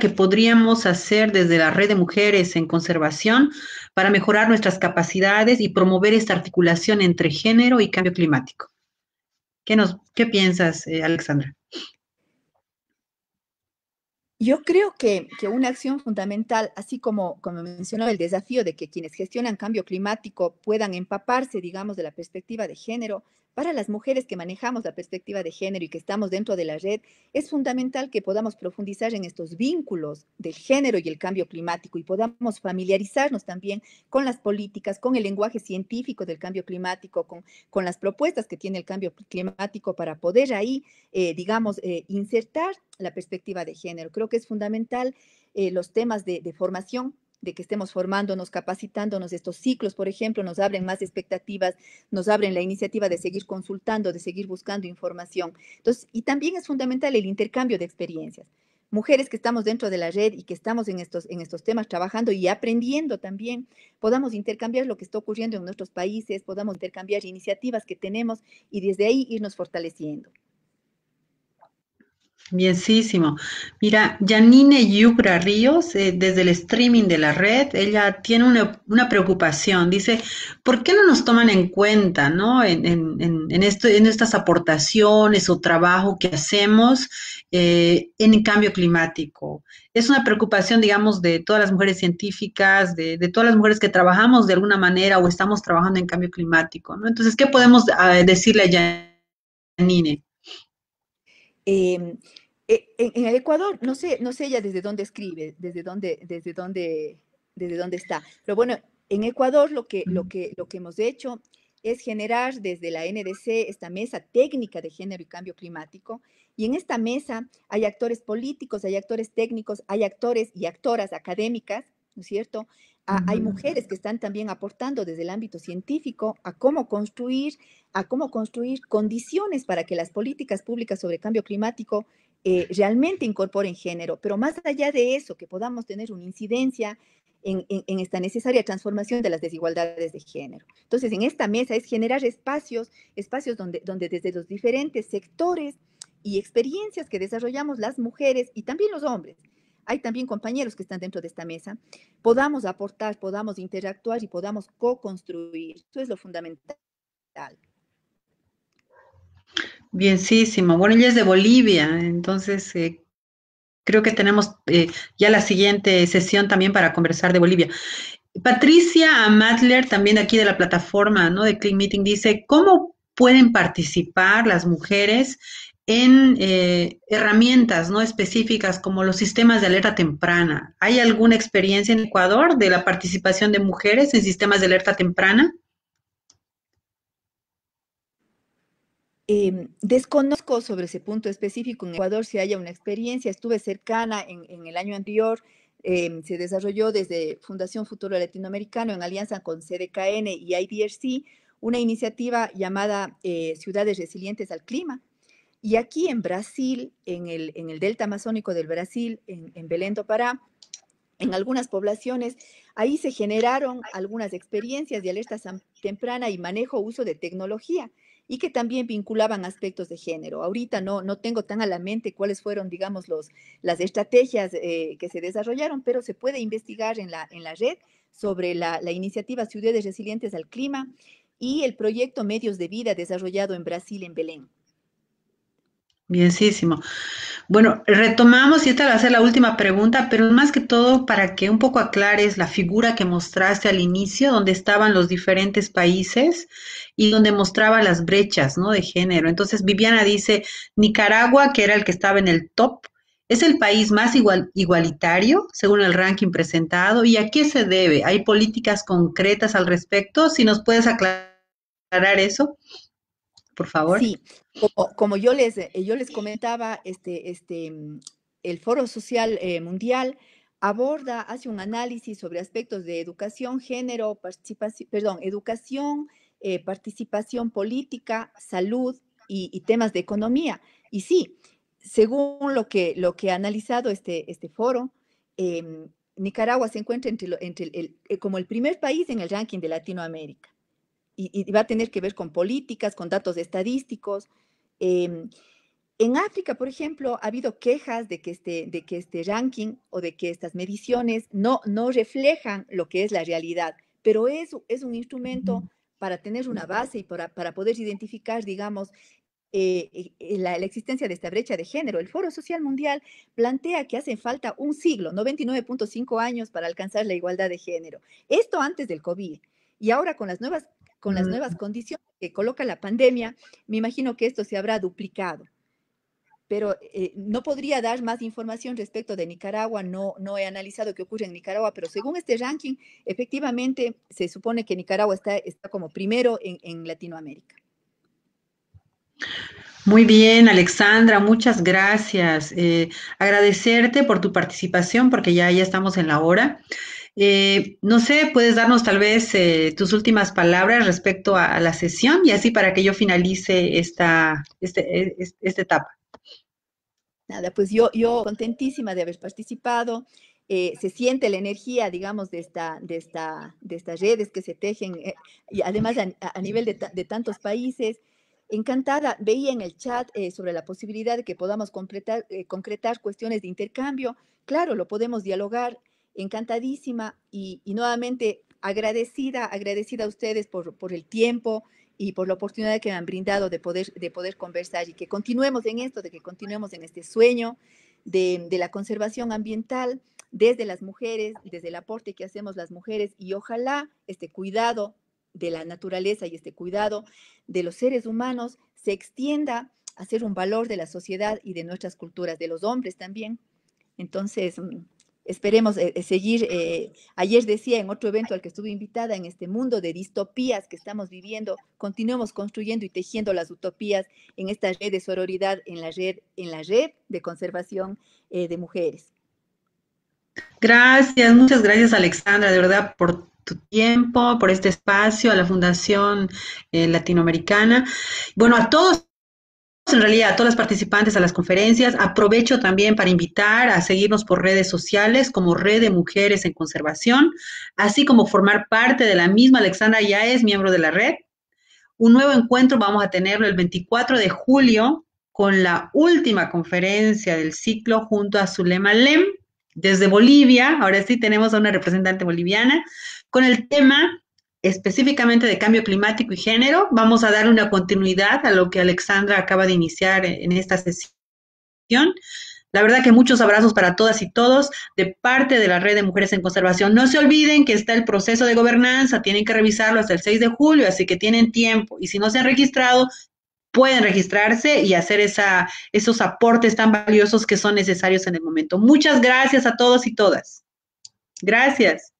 que podríamos hacer desde la red de mujeres en conservación para mejorar nuestras capacidades y promover esta articulación entre género y cambio climático. ¿Qué, nos, qué piensas, eh, Alexandra? Yo creo que, que, una acción fundamental, así como, como mencionó el desafío de que quienes gestionan cambio climático puedan empaparse, digamos, de la perspectiva de género, para las mujeres que manejamos la perspectiva de género y que estamos dentro de la red, es fundamental que podamos profundizar en estos vínculos del género y el cambio climático y podamos familiarizarnos también con las políticas, con el lenguaje científico del cambio climático, con, con las propuestas que tiene el cambio climático para poder ahí, eh, digamos, eh, insertar la perspectiva de género. Creo que es fundamental eh, los temas de formación de que estemos formándonos, capacitándonos, estos ciclos, por ejemplo, nos abren más expectativas, nos abren la iniciativa de seguir consultando, de seguir buscando información. y también es fundamental el intercambio de experiencias. Mujeres que estamos dentro de la red y que estamos en estos, en estos temas trabajando y aprendiendo también, podamos intercambiar lo que está ocurriendo en nuestros países, podamos intercambiar iniciativas que tenemos y desde ahí irnos fortaleciendo. Bienísimo. Mira, Janine Yucra Ríos, eh, desde el streaming de la red, ella tiene una, preocupación. Dice, ¿por qué no nos toman en cuenta ¿no? en, esto, en estas aportaciones o trabajo que hacemos eh, en el cambio climático? Es una preocupación, digamos, de todas las mujeres científicas, de, todas las mujeres que trabajamos de alguna manera o estamos trabajando en cambio climático. ¿no? Entonces, ¿qué podemos ah, decirle a Janine? Em, e, en, Ecuador, no sé, no sé ella desde dónde escribe, desde dónde, desde dónde, desde dónde está. Pero bueno, en Ecuador lo que, lo que, lo que hemos hecho es generar desde la NDC esta mesa técnica de género y cambio climático. Y en esta mesa hay actores políticos, hay actores técnicos, hay actores y actoras académicas, ¿no es cierto? Ah, hay mujeres que están también aportando desde el ámbito científico a cómo construir, a cómo construir condiciones para que las políticas públicas sobre cambio climático eh, realmente incorporen género. Pero más allá de eso, que podamos tener una incidencia en, esta necesaria transformación de las desigualdades de género. Entonces, en esta mesa es generar espacios, espacios donde desde los diferentes sectores y experiencias que desarrollamos las mujeres y también los hombres, hay también compañeros que están dentro de esta mesa, podamos aportar, podamos interactuar y podamos co-construir. Eso es lo fundamental. Bienísimo. Bueno, ella es de Bolivia, entonces eh, creo que tenemos eh, ya la siguiente sesión también para conversar de Bolivia. Patricia Amatler, también aquí de la plataforma ¿no? de Clean Meeting, dice, ¿cómo pueden participar las mujeres en eh, herramientas no específicas como los sistemas de alerta temprana. ¿Hay alguna experiencia en Ecuador de la participación de mujeres en sistemas de alerta temprana? Em, desconozco sobre ese punto específico en Ecuador si haya una experiencia. Estuve cercana en, el año anterior. Em, se desarrolló desde Fundación Futuro Latinoamericano en alianza con CDKN y IDRC una iniciativa llamada eh, Ciudades Resilientes al Clima, y aquí en Brasil, en el, delta amazónico del Brasil, en, en Belén do Pará, en algunas poblaciones, ahí se generaron algunas experiencias de alerta temprana y manejo uso de tecnología y que también vinculaban aspectos de género. Ahorita no, no tengo tan a la mente cuáles fueron, digamos, los, las estrategias eh, que se desarrollaron, pero se puede investigar en la, en la red sobre la, la iniciativa Ciudades Resilientes al Clima y el proyecto Medios de Vida desarrollado en Brasil, en Belén. Bienísimo. Bueno, retomamos y esta va a ser la última pregunta, pero más que todo para que un poco aclares la figura que mostraste al inicio, donde estaban los diferentes países y donde mostraba las brechas ¿no? de género. Entonces, Viviana dice, Nicaragua, que era el que estaba en el top, es el país más igualitario, según el ranking presentado. ¿Y a qué se debe? ¿Hay políticas concretas al respecto? Si nos puedes aclarar eso por favor. Sí, como, yo, les, eh, yo les comentaba, este, este, mm, el Foro Social eh, Mundial aborda, hace un análisis sobre aspectos de educación, género, participación, perdón, educación, eh, participación política, salud y, temas de economía. Y sí, según lo que, lo que ha analizado este, este foro, em, Nicaragua se encuentra entre, entre el, como el primer país en el ranking de Latinoamérica y, va a tener que ver con políticas, con datos estadísticos. Em, en África, por ejemplo, ha habido quejas de que este, de que este ranking o de que estas mediciones no, no reflejan lo que es la realidad, pero es, es un instrumento para tener una base y para, para poder identificar, digamos, eh, eh, eh, la, la existencia de esta brecha de género. El Foro Social Mundial plantea que hace falta un siglo, 99.5 años, para alcanzar la igualdad de género. Esto antes del COVID. Y ahora con las nuevas con las nuevas condiciones que coloca la pandemia, me imagino que esto se habrá duplicado. Pero eh, no podría dar más información respecto de Nicaragua, no, no he analizado qué ocurre en Nicaragua, pero según este ranking, efectivamente se supone que Nicaragua está, está como primero en, Latinoamérica. Muy bien, Alexandra, muchas gracias. Eh, agradecerte por tu participación porque ya, ya estamos en la hora. Eh, no sé, puedes darnos tal vez eh, tus últimas palabras respecto a, la sesión y así para que yo finalice esta, este, e, esta etapa. Nada, pues yo, yo contentísima de haber participado. Eh, se siente la energía, digamos, de, esta, de, esta, de estas redes que se tejen, y además a, nivel de, tantos países. Encantada, veía en el chat sobre la posibilidad de que podamos concretar cuestiones de intercambio. Claro, lo podemos dialogar encantadísima y, nuevamente agradecida, agradecida a ustedes por, el tiempo y por la oportunidad que me han brindado de poder, conversar y que continuemos en esto, de que continuemos en este sueño de, la conservación ambiental desde las mujeres, desde el aporte que hacemos las mujeres y ojalá este cuidado de la naturaleza y este cuidado de los seres humanos se extienda a ser un valor de la sociedad y de nuestras culturas, de los hombres también. Entonces, mm, esperemos eh, eh, seguir. Eh, ayer decía en otro evento al que estuve invitada, en este mundo de distopías que estamos viviendo, continuemos construyendo y tejiendo las utopías en esta red de sororidad, en la red, en la red de conservación de mujeres. Gracias, muchas gracias Alexandra, de verdad, por tu tiempo, por este espacio, a la Fundación Latinoamericana. Bueno, a todos en realidad a todas las participantes a las conferencias. Aprovecho también para invitar a seguirnos por redes sociales como Red de Mujeres en Conservación, así como formar parte de la misma. Alexandra ya es miembro de la red. Un nuevo encuentro vamos a tenerlo el 24 de julio con la última conferencia del ciclo junto a Zulema Lem desde Bolivia. Ahora sí tenemos a una representante boliviana con el tema específicamente de cambio climático y género. Vamos a dar una continuidad a lo que Alexandra acaba de iniciar en esta sesión. La verdad que muchos abrazos para todas y todos de parte de la Red de Mujeres en Conservación. No se olviden que está el proceso de gobernanza, tienen que revisarlo hasta el 6 de julio, así que tienen tiempo. Y si no se han registrado, pueden registrarse y hacer esa, esos aportes tan valiosos que son necesarios en el momento. Muchas gracias a todos y todas. Gracias.